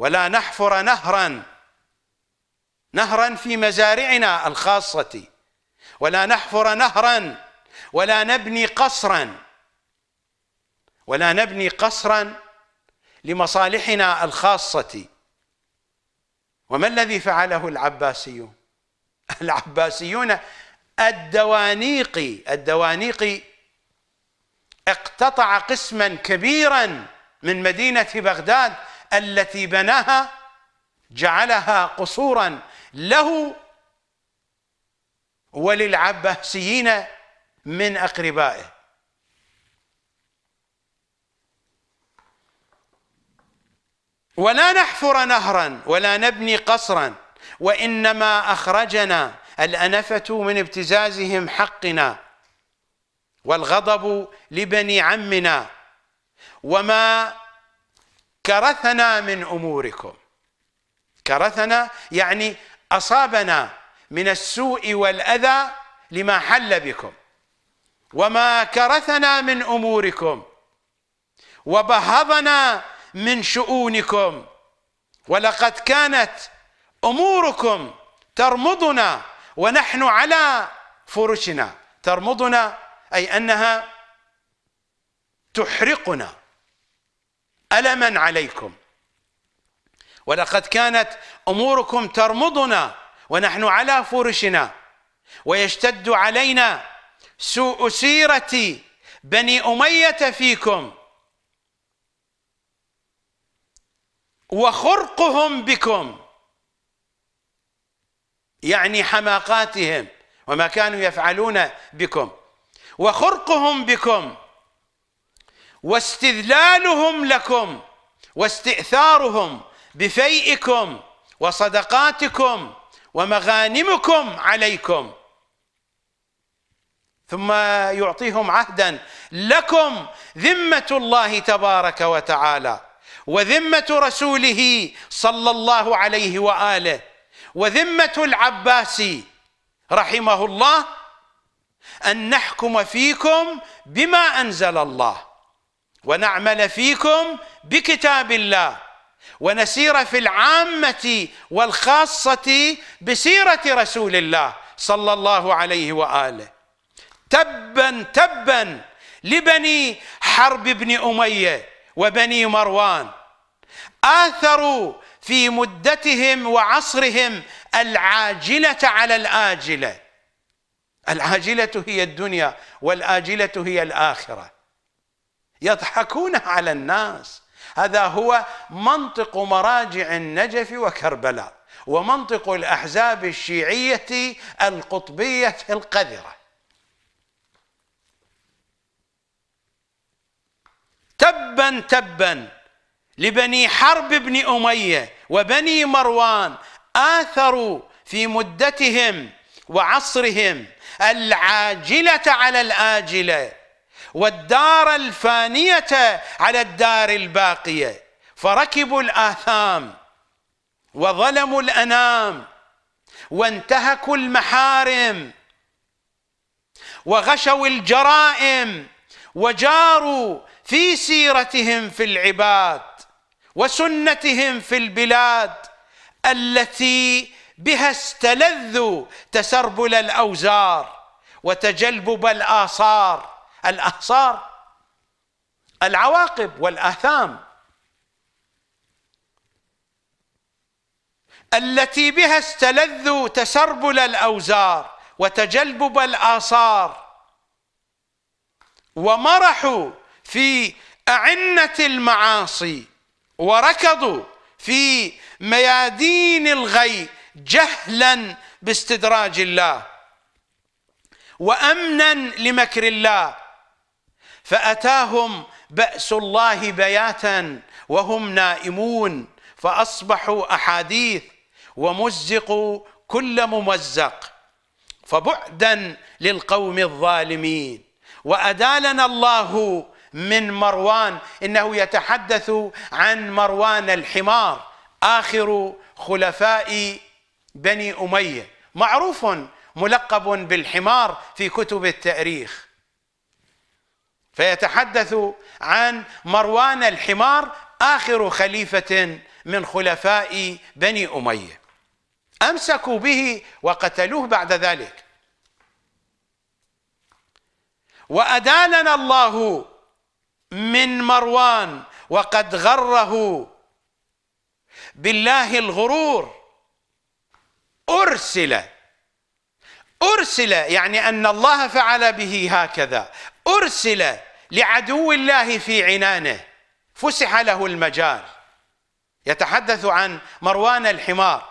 ولا نحفر نهرا نهرا في مزارعنا الخاصة ولا نحفر نهرا ولا نبني قصرا ولا نبني قصرا لمصالحنا الخاصة وما الذي فعله العباسيون العباسيون الدوانيقي الدوانيقي اقتطع قسما كبيرا من مدينة بغداد التي بناها جعلها قصورا له وللعباسيين من أقربائه ولا نحفر نهرا ولا نبني قصرا وإنما أخرجنا الأنفة من ابتزازهم حقنا والغضب لبني عمنا وما كرثنا من أموركم كرثنا يعني أصابنا من السوء والأذى لما حل بكم وما كرثنا من أموركم وبهضنا من شؤونكم ولقد كانت أموركم ترمضنا ونحن على فرشنا ترمضنا أي أنها تحرقنا ألما عليكم ولقد كانت أموركم ترمضنا ونحن على فرشنا ويشتد علينا سوء سيرة بني أمية فيكم وخرقهم بكم يعني حماقاتهم وما كانوا يفعلون بكم وخرقهم بكم واستذلالهم لكم واستئثارهم بفيئكم وصدقاتكم ومغانمكم عليكم ثم يعطيهم عهدا لكم ذمه الله تبارك وتعالى وذمه رسوله صلى الله عليه واله وذمه العباس رحمه الله ان نحكم فيكم بما انزل الله ونعمل فيكم بكتاب الله ونسير في العامة والخاصة بسيرة رسول الله صلى الله عليه وآله تبا تبا لبني حرب بن أمية وبني مروان آثروا في مدتهم وعصرهم العاجلة على الآجلة العاجلة هي الدنيا والآجلة هي الآخرة يضحكون على الناس هذا هو منطق مراجع النجف وكربلاء ومنطق الأحزاب الشيعية القطبية القذرة تبا تبا لبني حرب بن أمية وبني مروان آثروا في مدتهم وعصرهم العاجلة على الآجلة والدار الفانية على الدار الباقية فركبوا الآثام وظلموا الأنام وانتهكوا المحارم وغشوا الجرائم وجاروا في سيرتهم في العباد وسنتهم في البلاد التي بها استلذوا تسربل الاوزار وتجلبب الآصار الأحصار العواقب والآثام التي بها استلذوا تسربل الأوزار وتجلبب الآثار ومرحوا في أعنة المعاصي وركضوا في ميادين الغي جهلا باستدراج الله وامنا لمكر الله فاتاهم باس الله بياتا وهم نائمون فاصبحوا احاديث ومزقوا كل ممزق فبعدا للقوم الظالمين وادالنا الله من مروان انه يتحدث عن مروان الحمار اخر خلفاء بني اميه معروف ملقب بالحمار في كتب التاريخ فيتحدث عن مروان الحمار آخر خليفة من خلفاء بني أمية أمسكوا به وقتلوه بعد ذلك وأداننا الله من مروان وقد غره بالله الغرور أرسل أرسل يعني أن الله فعل به هكذا أرسل لعدو الله في عنانه فسح له المجال يتحدث عن مروان الحمار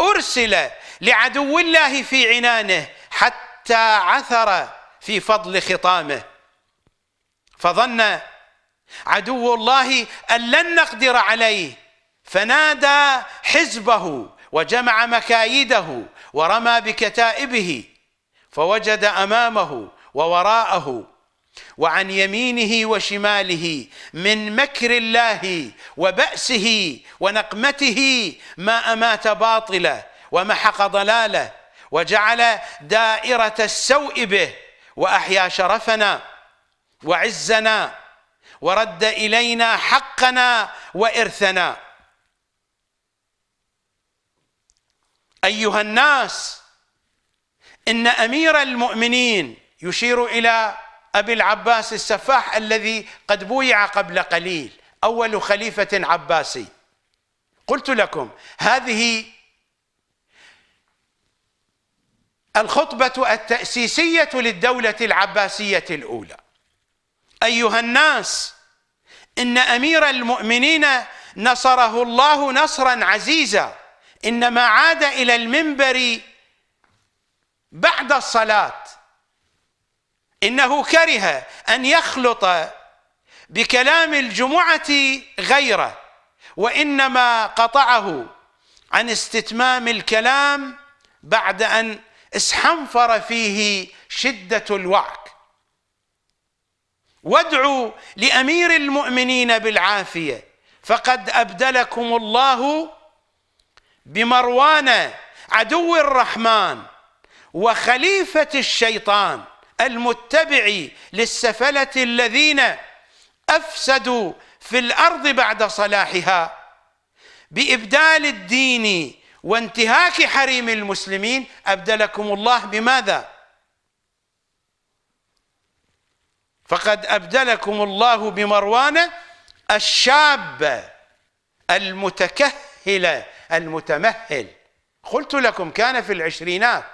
أرسل لعدو الله في عنانه حتى عثر في فضل خطامه فظن عدو الله أن لن نقدر عليه فنادى حزبه وجمع مكايده ورمى بكتائبه فوجد أمامه ووراءه وعن يمينه وشماله من مكر الله وبأسه ونقمته ما أمات باطله ومحق ضلاله وجعل دائرة السوء به وأحيا شرفنا وعزنا ورد إلينا حقنا وإرثنا أيها الناس إن أمير المؤمنين يشير إلى أبي العباس السفاح الذي قد بويع قبل قليل أول خليفة عباسي قلت لكم هذه الخطبة التأسيسية للدولة العباسية الأولى أيها الناس إن أمير المؤمنين نصره الله نصرا عزيزا إنما عاد إلى المنبر بعد الصلاة انه كره ان يخلط بكلام الجمعه غيره وانما قطعه عن استتمام الكلام بعد ان اسحنفر فيه شده الوعك وادعوا لامير المؤمنين بالعافيه فقد ابدلكم الله بمروان عدو الرحمن وخليفه الشيطان المتبع للسفلة الذين أفسدوا في الأرض بعد صلاحها بإبدال الدين وانتهاك حريم المسلمين أبدلكم الله بماذا؟ فقد أبدلكم الله بمروان الشاب المتكهل المتمهل قلت لكم كان في العشرينات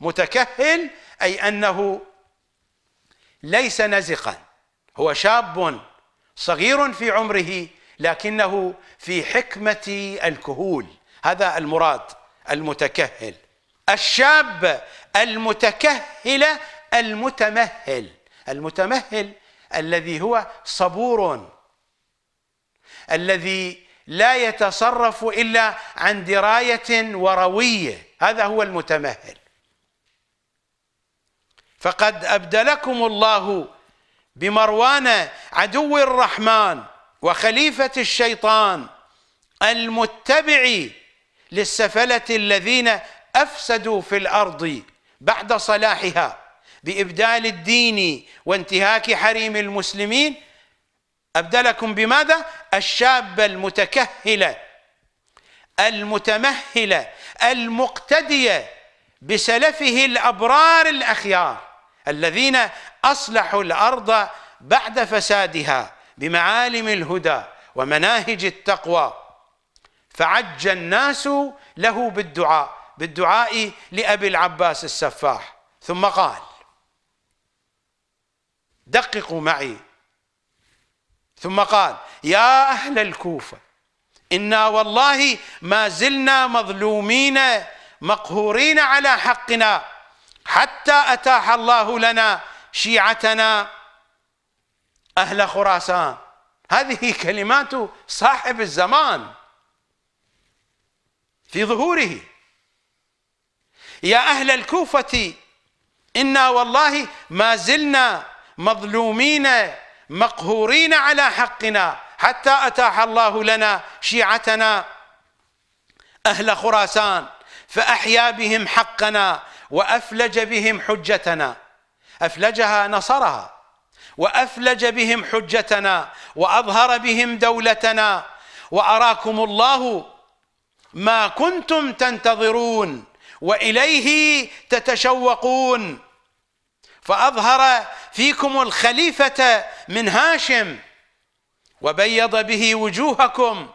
متكهل اي انه ليس نزقا هو شاب صغير في عمره لكنه في حكمه الكهول هذا المراد المتكهل الشاب المتكهل المتمهل المتمهل الذي هو صبور الذي لا يتصرف الا عن درايه ورويه هذا هو المتمهل فقد أبدلكم الله بمروان عدو الرحمن وخليفة الشيطان المتبع للسفلة الذين أفسدوا في الأرض بعد صلاحها بإبدال الدين وانتهاك حريم المسلمين أبدلكم بماذا؟ الشابة المتكهلة المتمهلة المقتدية بسلفه الأبرار الأخيار الذين أصلحوا الأرض بعد فسادها بمعالم الهدى ومناهج التقوى فعج الناس له بالدعاء بالدعاء لأبي العباس السفاح ثم قال دققوا معي ثم قال يا أهل الكوفة إنا والله ما زلنا مظلومين مقهورين على حقنا حتى أتاح الله لنا شيعتنا أهل خراسان هذه كلمات صاحب الزمان في ظهوره يا أهل الكوفة إنا والله ما زلنا مظلومين مقهورين على حقنا حتى أتاح الله لنا شيعتنا أهل خراسان فأحيا بهم حقنا وافلج بهم حجتنا افلجها نصرها وافلج بهم حجتنا واظهر بهم دولتنا واراكم الله ما كنتم تنتظرون واليه تتشوقون فاظهر فيكم الخليفه من هاشم وبيض به وجوهكم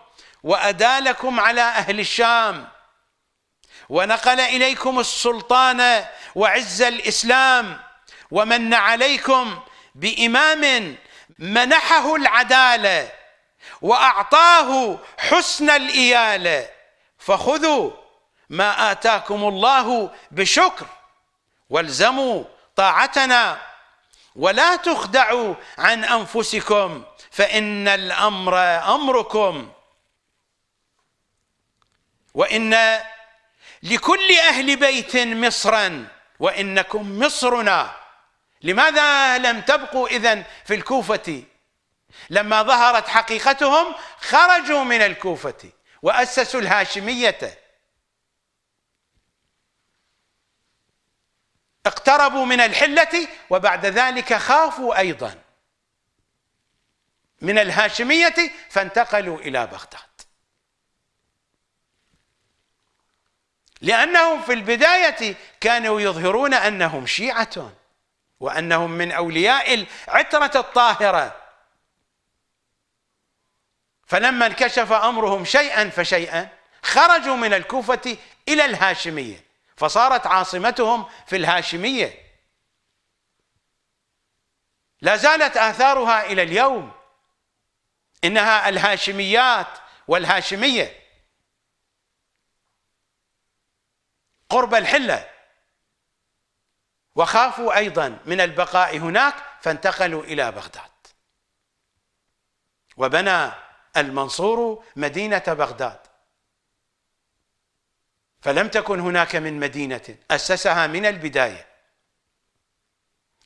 وادالكم على اهل الشام ونقل اليكم السلطان وعز الاسلام ومن عليكم بامام منحه العداله واعطاه حسن الاياله فخذوا ما اتاكم الله بشكر والزموا طاعتنا ولا تخدعوا عن انفسكم فان الامر امركم وان لكل أهل بيت مصرا وإنكم مصرنا لماذا لم تبقوا إذن في الكوفة لما ظهرت حقيقتهم خرجوا من الكوفة وأسسوا الهاشمية اقتربوا من الحلة وبعد ذلك خافوا أيضا من الهاشمية فانتقلوا إلى بغداد لأنهم في البداية كانوا يظهرون أنهم شيعة وأنهم من أولياء العترة الطاهرة فلما انكشف أمرهم شيئا فشيئا خرجوا من الكوفة إلى الهاشمية فصارت عاصمتهم في الهاشمية لا زالت آثارها إلى اليوم إنها الهاشميات والهاشمية قرب الحله وخافوا ايضا من البقاء هناك فانتقلوا الى بغداد وبنى المنصور مدينه بغداد فلم تكن هناك من مدينه اسسها من البدايه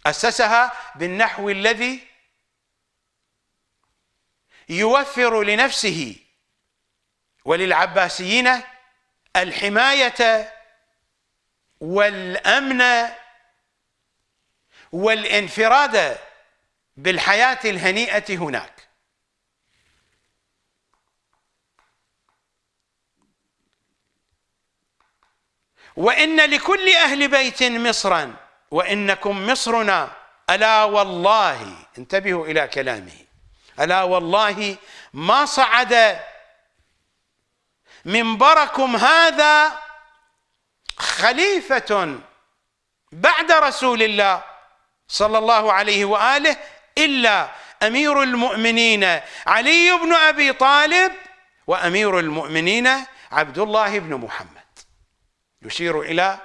اسسها بالنحو الذي يوفر لنفسه وللعباسيين الحمايه والأمن والانفراد بالحياة الهنيئة هناك وإن لكل أهل بيت مصرا وإنكم مصرنا ألا والله انتبهوا إلى كلامه ألا والله ما صعد منبركم هذا خليفة بعد رسول الله صلى الله عليه وآله إلا أمير المؤمنين علي بن أبي طالب وأمير المؤمنين عبد الله بن محمد يشير إلى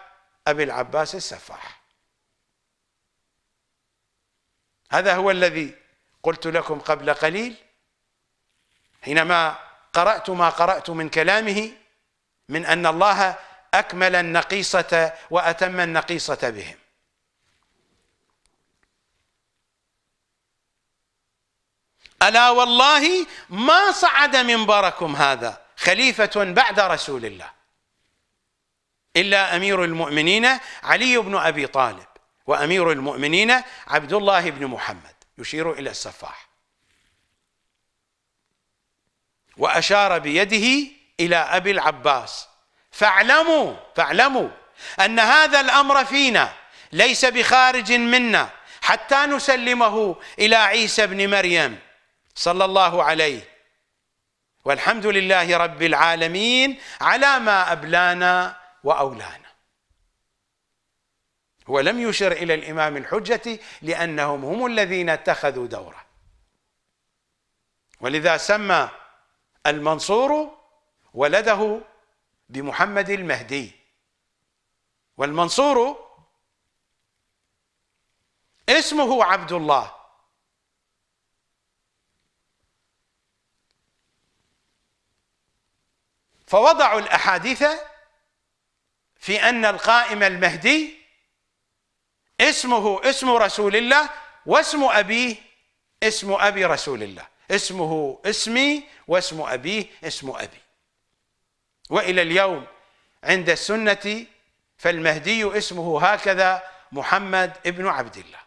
أبي العباس السفاح هذا هو الذي قلت لكم قبل قليل حينما قرأت ما قرأت من كلامه من أن الله أكمل النقيصة وأتم النقيصة بهم ألا والله ما صعد منبركم هذا خليفة بعد رسول الله إلا أمير المؤمنين علي بن أبي طالب وأمير المؤمنين عبد الله بن محمد يشير إلى السفاح وأشار بيده إلى أبي العباس فاعلموا فاعلموا أن هذا الأمر فينا ليس بخارج منا حتى نسلمه إلى عيسى بن مريم صلى الله عليه والحمد لله رب العالمين على ما أبلانا وأولانا هو لم يشر إلى الإمام الحجة لأنهم هم الذين اتخذوا دوره ولذا سمى المنصور ولده بمحمد المهدي والمنصور اسمه عبد الله فوضعوا الاحاديث في ان القائم المهدي اسمه اسم رسول الله واسم ابيه اسم ابي رسول الله اسمه اسمي واسم ابيه اسم ابي والى اليوم عند السنه فالمهدي اسمه هكذا محمد ابن عبد الله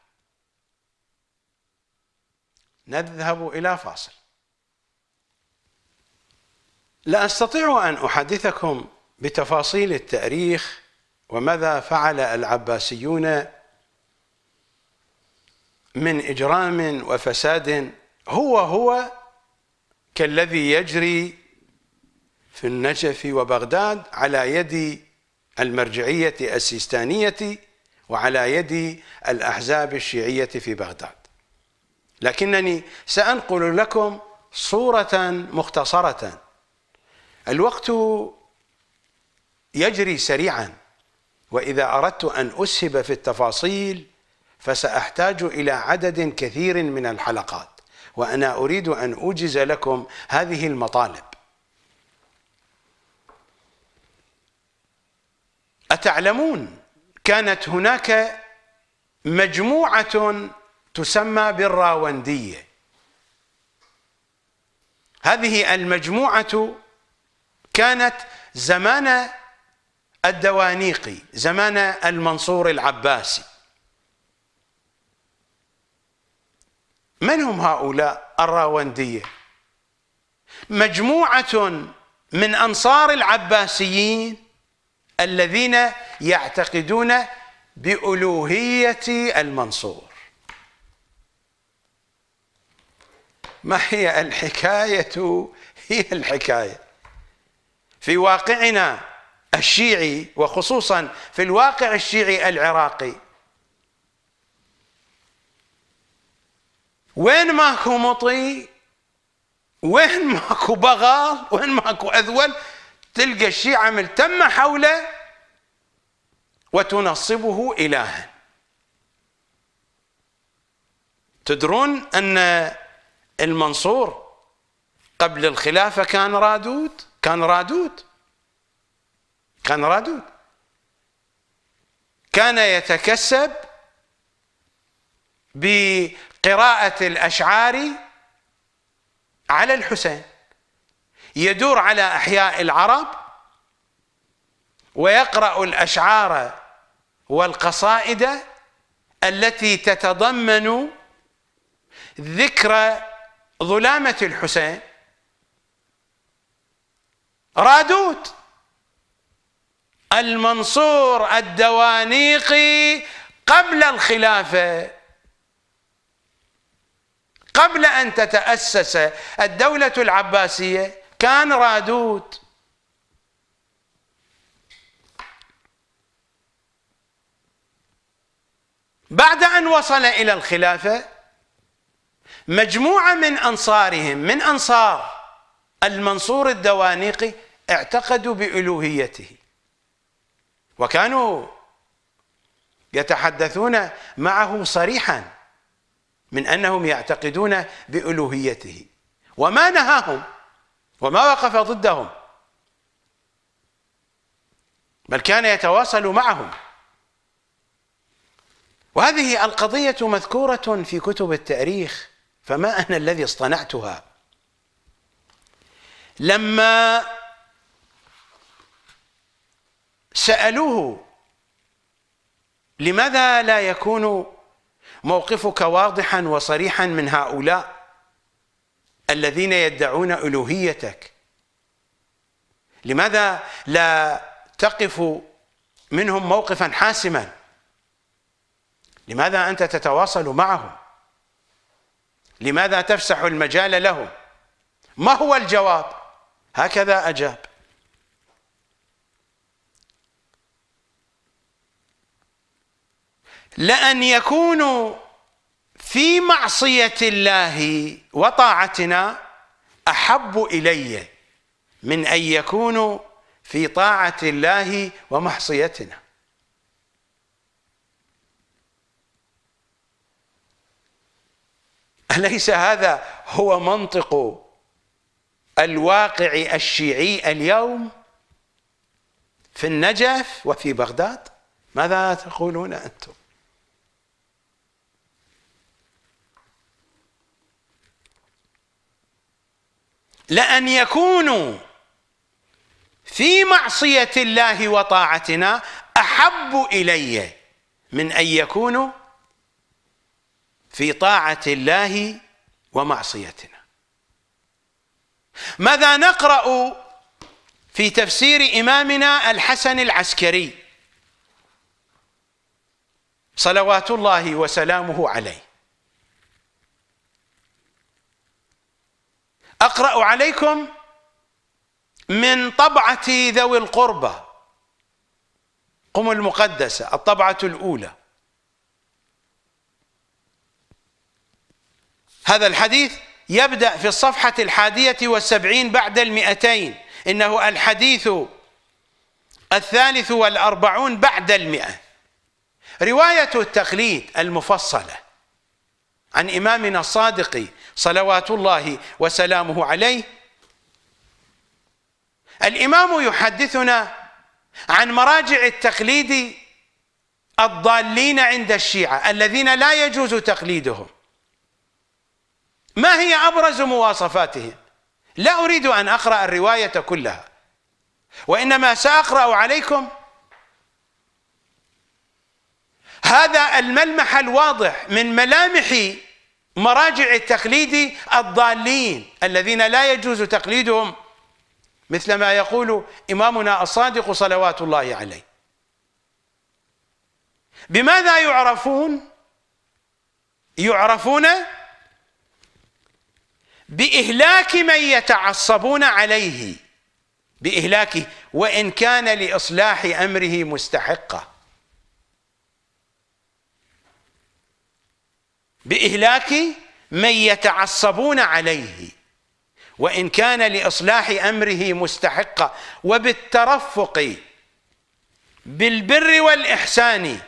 نذهب الى فاصل لا استطيع ان احدثكم بتفاصيل التاريخ وماذا فعل العباسيون من اجرام وفساد هو هو كالذي يجري في النجف وبغداد على يد المرجعية السيستانية وعلى يد الأحزاب الشيعية في بغداد لكنني سأنقل لكم صورة مختصرة الوقت يجري سريعا وإذا أردت أن أسهب في التفاصيل فسأحتاج إلى عدد كثير من الحلقات وأنا أريد أن أوجز لكم هذه المطالب أتعلمون كانت هناك مجموعة تسمى بالراوندية هذه المجموعة كانت زمان الدوانيقي زمان المنصور العباسي من هم هؤلاء الراوندية مجموعة من أنصار العباسيين الذين يعتقدون بألوهية المنصور ما هي الحكاية هي الحكاية في واقعنا الشيعي وخصوصا في الواقع الشيعي العراقي وين ماكو مطي وين ماكو بغال وين ماكو اذول تلقى الشيعة ملتمة حوله وتنصبه إلها تدرون أن المنصور قبل الخلافة كان رادود كان رادود كان رادود كان يتكسب بقراءة الأشعار على الحسين يدور على احياء العرب ويقرا الاشعار والقصائد التي تتضمن ذكرى ظلامه الحسين رادوت المنصور الدوانيقي قبل الخلافه قبل ان تتاسس الدوله العباسيه كان رادود بعد ان وصل الى الخلافه مجموعه من انصارهم من انصار المنصور الدوانيقي اعتقدوا بالوهيته وكانوا يتحدثون معه صريحا من انهم يعتقدون بالوهيته وما نهاهم وما وقف ضدهم بل كان يتواصل معهم وهذه القضية مذكورة في كتب التاريخ فما أنا الذي اصطنعتها لما سألوه لماذا لا يكون موقفك واضحا وصريحا من هؤلاء الذين يدعون ألوهيتك لماذا لا تقف منهم موقفا حاسما لماذا أنت تتواصل معهم لماذا تفسح المجال لهم ما هو الجواب هكذا أجاب لأن يكونوا في معصية الله وطاعتنا أحب إلي من أن يكون في طاعة الله ومعصيتنا أليس هذا هو منطق الواقع الشيعي اليوم في النجف وفي بغداد ماذا تقولون أنتم لأن يكونوا في معصية الله وطاعتنا أحب إلي من أن يكونوا في طاعة الله ومعصيتنا ماذا نقرأ في تفسير إمامنا الحسن العسكري صلوات الله وسلامه عليه أقرأ عليكم من طبعة ذوي القربى قم المقدسة الطبعة الأولى هذا الحديث يبدأ في الصفحة الحادية والسبعين بعد المئتين إنه الحديث الثالث والأربعون بعد المئة رواية التقليد المفصلة عن إمامنا الصادق صلوات الله وسلامه عليه الإمام يحدثنا عن مراجع التقليد الضالين عند الشيعة الذين لا يجوز تقليدهم ما هي أبرز مواصفاتهم لا أريد أن أقرأ الرواية كلها وإنما سأقرأ عليكم هذا الملمح الواضح من ملامح مراجع التقليد الضالين الذين لا يجوز تقليدهم مثل ما يقول إمامنا الصادق صلوات الله عليه بماذا يعرفون يعرفون بإهلاك من يتعصبون عليه بإهلاكه وإن كان لإصلاح أمره مستحقه بإهلاك من يتعصبون عليه وإن كان لإصلاح أمره مستحقا وبالترفق بالبر والإحسان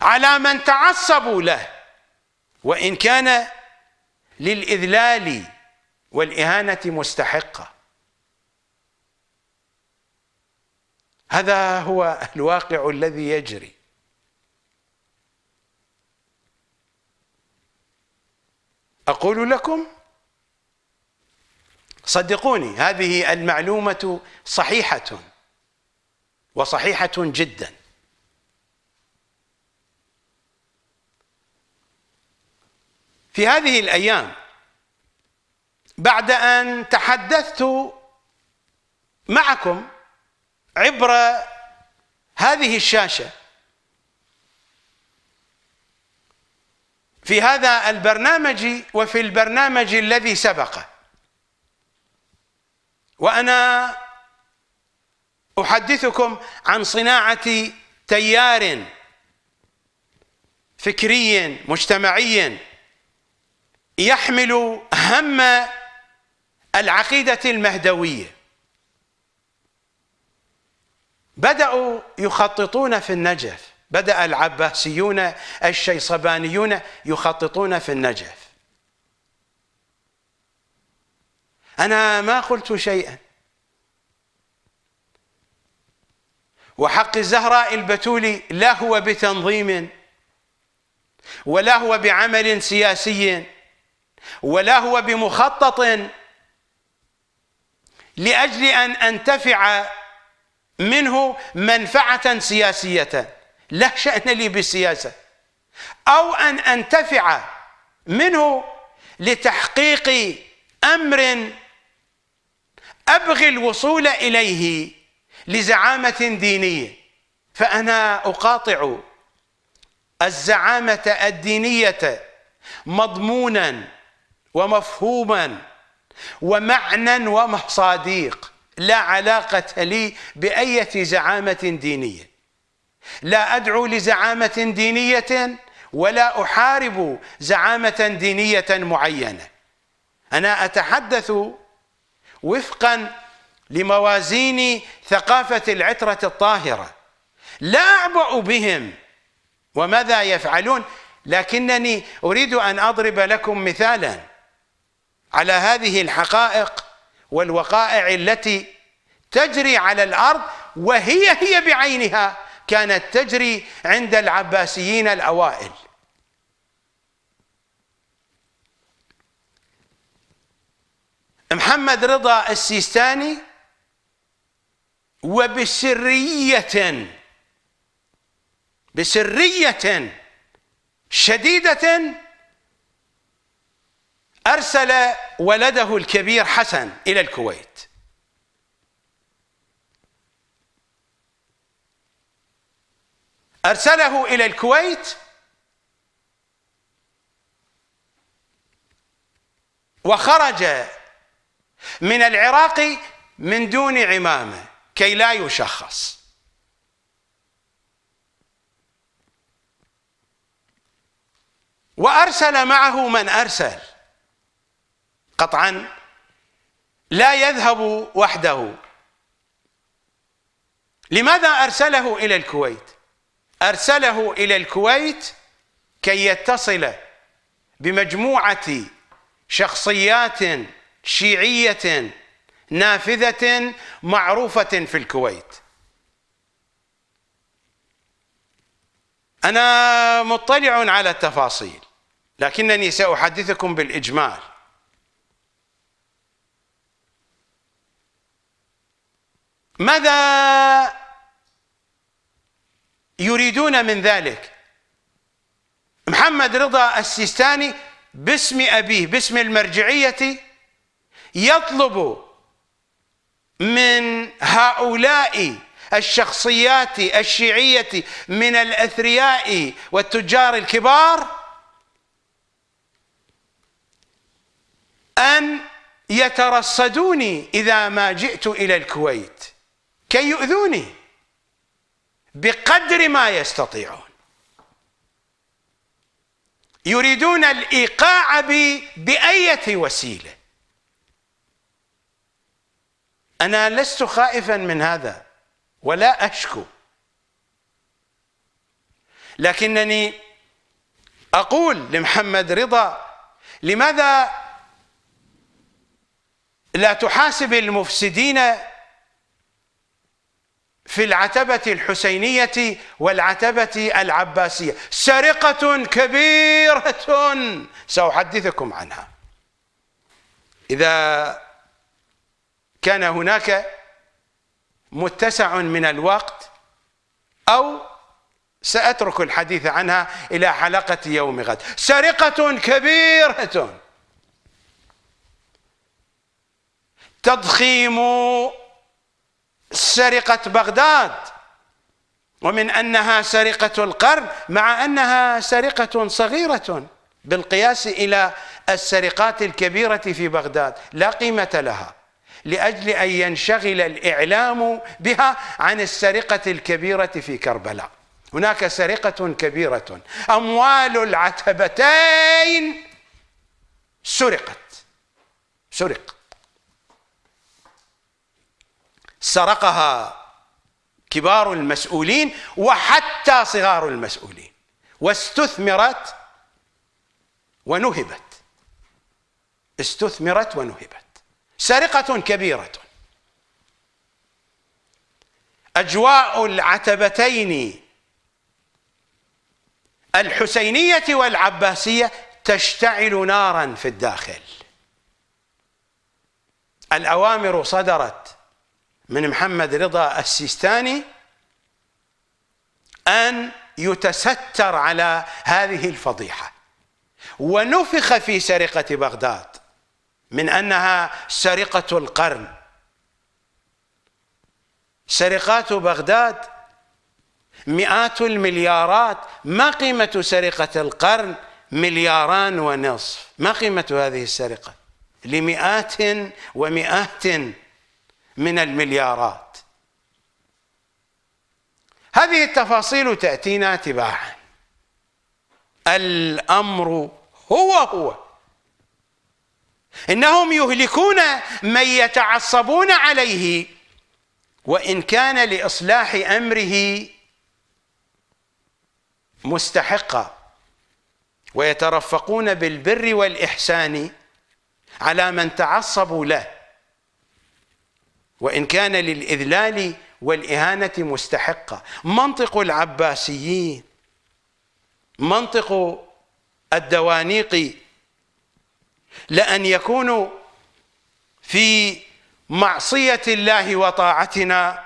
على من تعصبوا له وإن كان للإذلال والإهانة مستحقة هذا هو الواقع الذي يجري أقول لكم صدقوني هذه المعلومة صحيحة وصحيحة جدا في هذه الأيام بعد أن تحدثت معكم عبر هذه الشاشة في هذا البرنامج وفي البرنامج الذي سبقه وأنا أحدثكم عن صناعة تيار فكري مجتمعي يحمل هم العقيدة المهدوية بدأوا يخططون في النجف بدأ العباسيون الشيصبانيون يخططون في النجف أنا ما قلت شيئا وحق الزهراء البتولي لا هو بتنظيم ولا هو بعمل سياسي ولا هو بمخطط لأجل أن أنتفع منه منفعة سياسية له شأن لي بالسياسة أو أن أنتفع منه لتحقيق أمر أبغي الوصول إليه لزعامة دينية فأنا أقاطع الزعامة الدينية مضمونا ومفهوما ومعنى ومصاديق لا علاقة لي بأية زعامة دينية لا أدعو لزعامة دينية ولا أحارب زعامة دينية معينة أنا أتحدث وفقا لموازين ثقافة العترة الطاهرة لا أعبأ بهم وماذا يفعلون لكنني أريد أن أضرب لكم مثالا على هذه الحقائق والوقائع التي تجري على الأرض وهي هي بعينها كانت تجري عند العباسيين الأوائل محمد رضا السيستاني وبسرية بسرية شديدة أرسل ولده الكبير حسن إلى الكويت أرسله إلى الكويت وخرج من العراق من دون عمامة كي لا يشخص وأرسل معه من أرسل قطعا لا يذهب وحده لماذا أرسله إلى الكويت أرسله إلى الكويت كي يتصل بمجموعة شخصيات شيعية نافذة معروفة في الكويت أنا مطلع على التفاصيل لكنني سأحدثكم بالإجمال ماذا يريدون من ذلك محمد رضا السيستاني باسم أبيه باسم المرجعية يطلب من هؤلاء الشخصيات الشيعية من الأثرياء والتجار الكبار أن يترصدوني إذا ما جئت إلى الكويت كي يؤذوني بقدر ما يستطيعون يريدون الإيقاع بأية وسيلة أنا لست خائفا من هذا ولا أشكو لكنني أقول لمحمد رضا لماذا لا تحاسب المفسدين في العتبة الحسينية والعتبة العباسية سرقة كبيرة سأحدثكم عنها إذا كان هناك متسع من الوقت أو سأترك الحديث عنها إلى حلقة يوم غد سرقة كبيرة تضخيم سرقة بغداد ومن أنها سرقة القرن مع أنها سرقة صغيرة بالقياس إلى السرقات الكبيرة في بغداد لا قيمة لها لأجل أن ينشغل الإعلام بها عن السرقة الكبيرة في كربلاء هناك سرقة كبيرة أموال العتبتين سرقت سرقت سرقها كبار المسؤولين وحتى صغار المسؤولين واستثمرت ونهبت استثمرت ونهبت سرقة كبيرة أجواء العتبتين الحسينية والعباسية تشتعل نارا في الداخل الأوامر صدرت من محمد رضا السيستاني أن يتستر على هذه الفضيحة ونفخ في سرقة بغداد من أنها سرقة القرن سرقات بغداد مئات المليارات ما قيمة سرقة القرن ملياران ونصف ما قيمة هذه السرقة لمئات ومئات من المليارات هذه التفاصيل تأتينا تباعا الأمر هو هو إنهم يهلكون من يتعصبون عليه وإن كان لإصلاح أمره مستحقا ويترفقون بالبر والإحسان على من تعصبوا له وإن كان للإذلال والإهانة مستحقة منطق العباسيين منطق الدوانيق لأن يكونوا في معصية الله وطاعتنا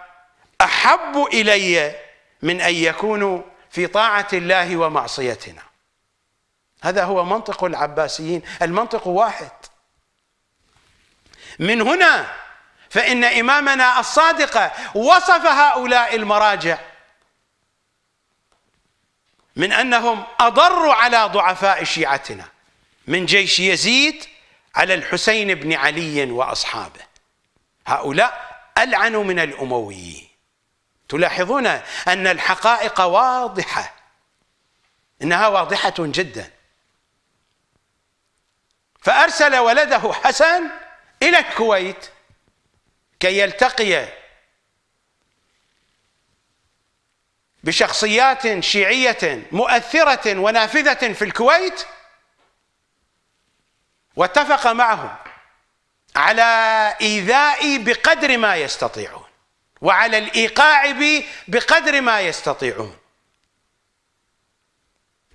أحب إلي من أن يكونوا في طاعة الله ومعصيتنا هذا هو منطق العباسيين المنطق واحد من هنا فإن إمامنا الصادق وصف هؤلاء المراجع من أنهم أضروا على ضعفاء شيعتنا من جيش يزيد على الحسين بن علي وأصحابه هؤلاء ألعنوا من الأمويين تلاحظون أن الحقائق واضحة إنها واضحة جدا فأرسل ولده حسن إلى الكويت كي يلتقي بشخصيات شيعية مؤثرة ونافذة في الكويت واتفق معهم على إيذاء بقدر ما يستطيعون وعلى الإيقاع بقدر ما يستطيعون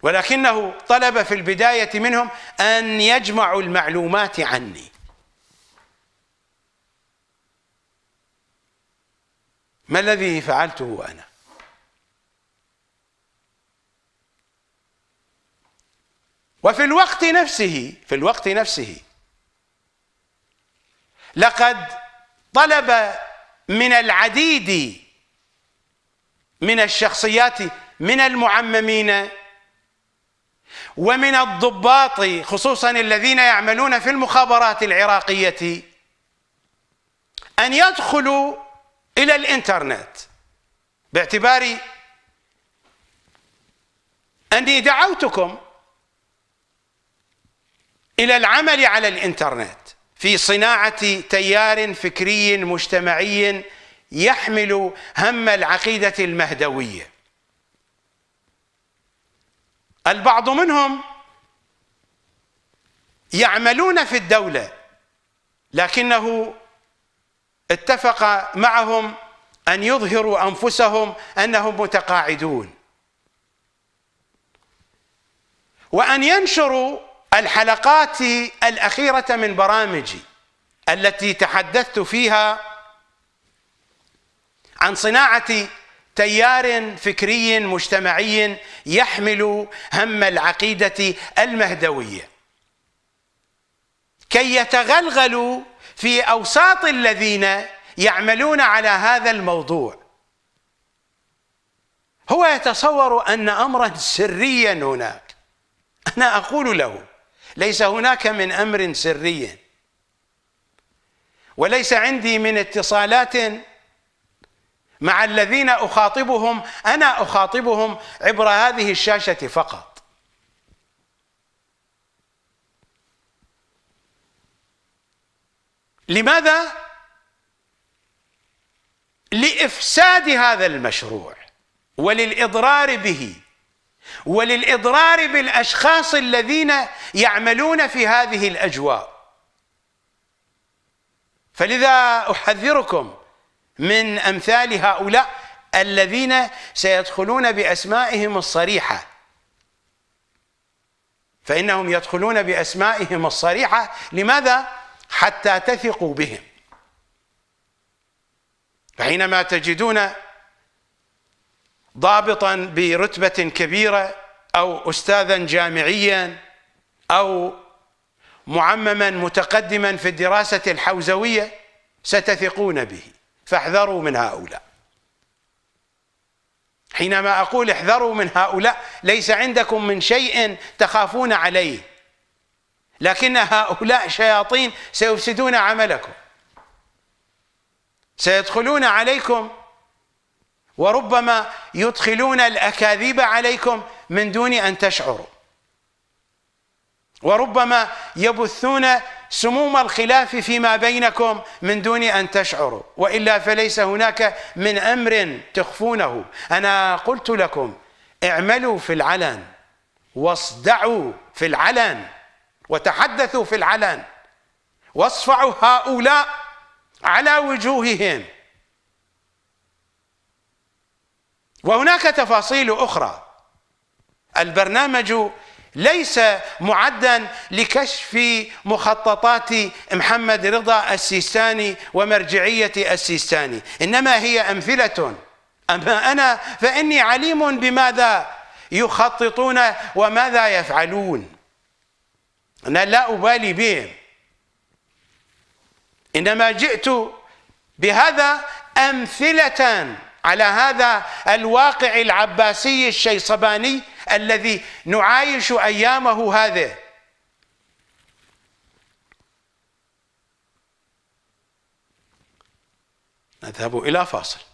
ولكنه طلب في البداية منهم أن يجمعوا المعلومات عني ما الذي فعلته أنا وفي الوقت نفسه في الوقت نفسه لقد طلب من العديد من الشخصيات من المعممين ومن الضباط خصوصا الذين يعملون في المخابرات العراقية أن يدخلوا إلى الإنترنت باعتبار أني دعوتكم إلى العمل على الإنترنت في صناعة تيار فكري مجتمعي يحمل هم العقيدة المهدوية البعض منهم يعملون في الدولة لكنه اتفق معهم أن يظهروا أنفسهم أنهم متقاعدون وأن ينشروا الحلقات الأخيرة من برامجي التي تحدثت فيها عن صناعة تيار فكري مجتمعي يحمل هم العقيدة المهدوية كي يتغلغلوا في أوساط الذين يعملون على هذا الموضوع هو يتصور أن أمرا سريا هناك أنا أقول له ليس هناك من أمر سري وليس عندي من اتصالات مع الذين أخاطبهم أنا أخاطبهم عبر هذه الشاشة فقط لماذا؟ لإفساد هذا المشروع وللإضرار به وللإضرار بالأشخاص الذين يعملون في هذه الأجواء فلذا أحذركم من أمثال هؤلاء الذين سيدخلون بأسمائهم الصريحة فإنهم يدخلون بأسمائهم الصريحة لماذا؟ حتى تثقوا بهم فحينما تجدون ضابطا برتبة كبيرة أو أستاذا جامعيا أو معمما متقدما في الدراسة الحوزوية ستثقون به فاحذروا من هؤلاء حينما أقول احذروا من هؤلاء ليس عندكم من شيء تخافون عليه لكن هؤلاء شياطين سيفسدون عملكم سيدخلون عليكم وربما يدخلون الاكاذيب عليكم من دون ان تشعروا وربما يبثون سموم الخلاف فيما بينكم من دون ان تشعروا والا فليس هناك من امر تخفونه انا قلت لكم اعملوا في العلن واصدعوا في العلن وتحدثوا في العلن واصفعوا هؤلاء على وجوههم وهناك تفاصيل أخرى البرنامج ليس معدا لكشف مخططات محمد رضا السيستاني ومرجعية السيستاني إنما هي أمثلة أما أنا فإني عليم بماذا يخططون وماذا يفعلون أنا لا أبالي بهم إنما جئت بهذا أمثلة على هذا الواقع العباسي الشيصباني الذي نعايش أيامه هذه نذهب إلى فاصل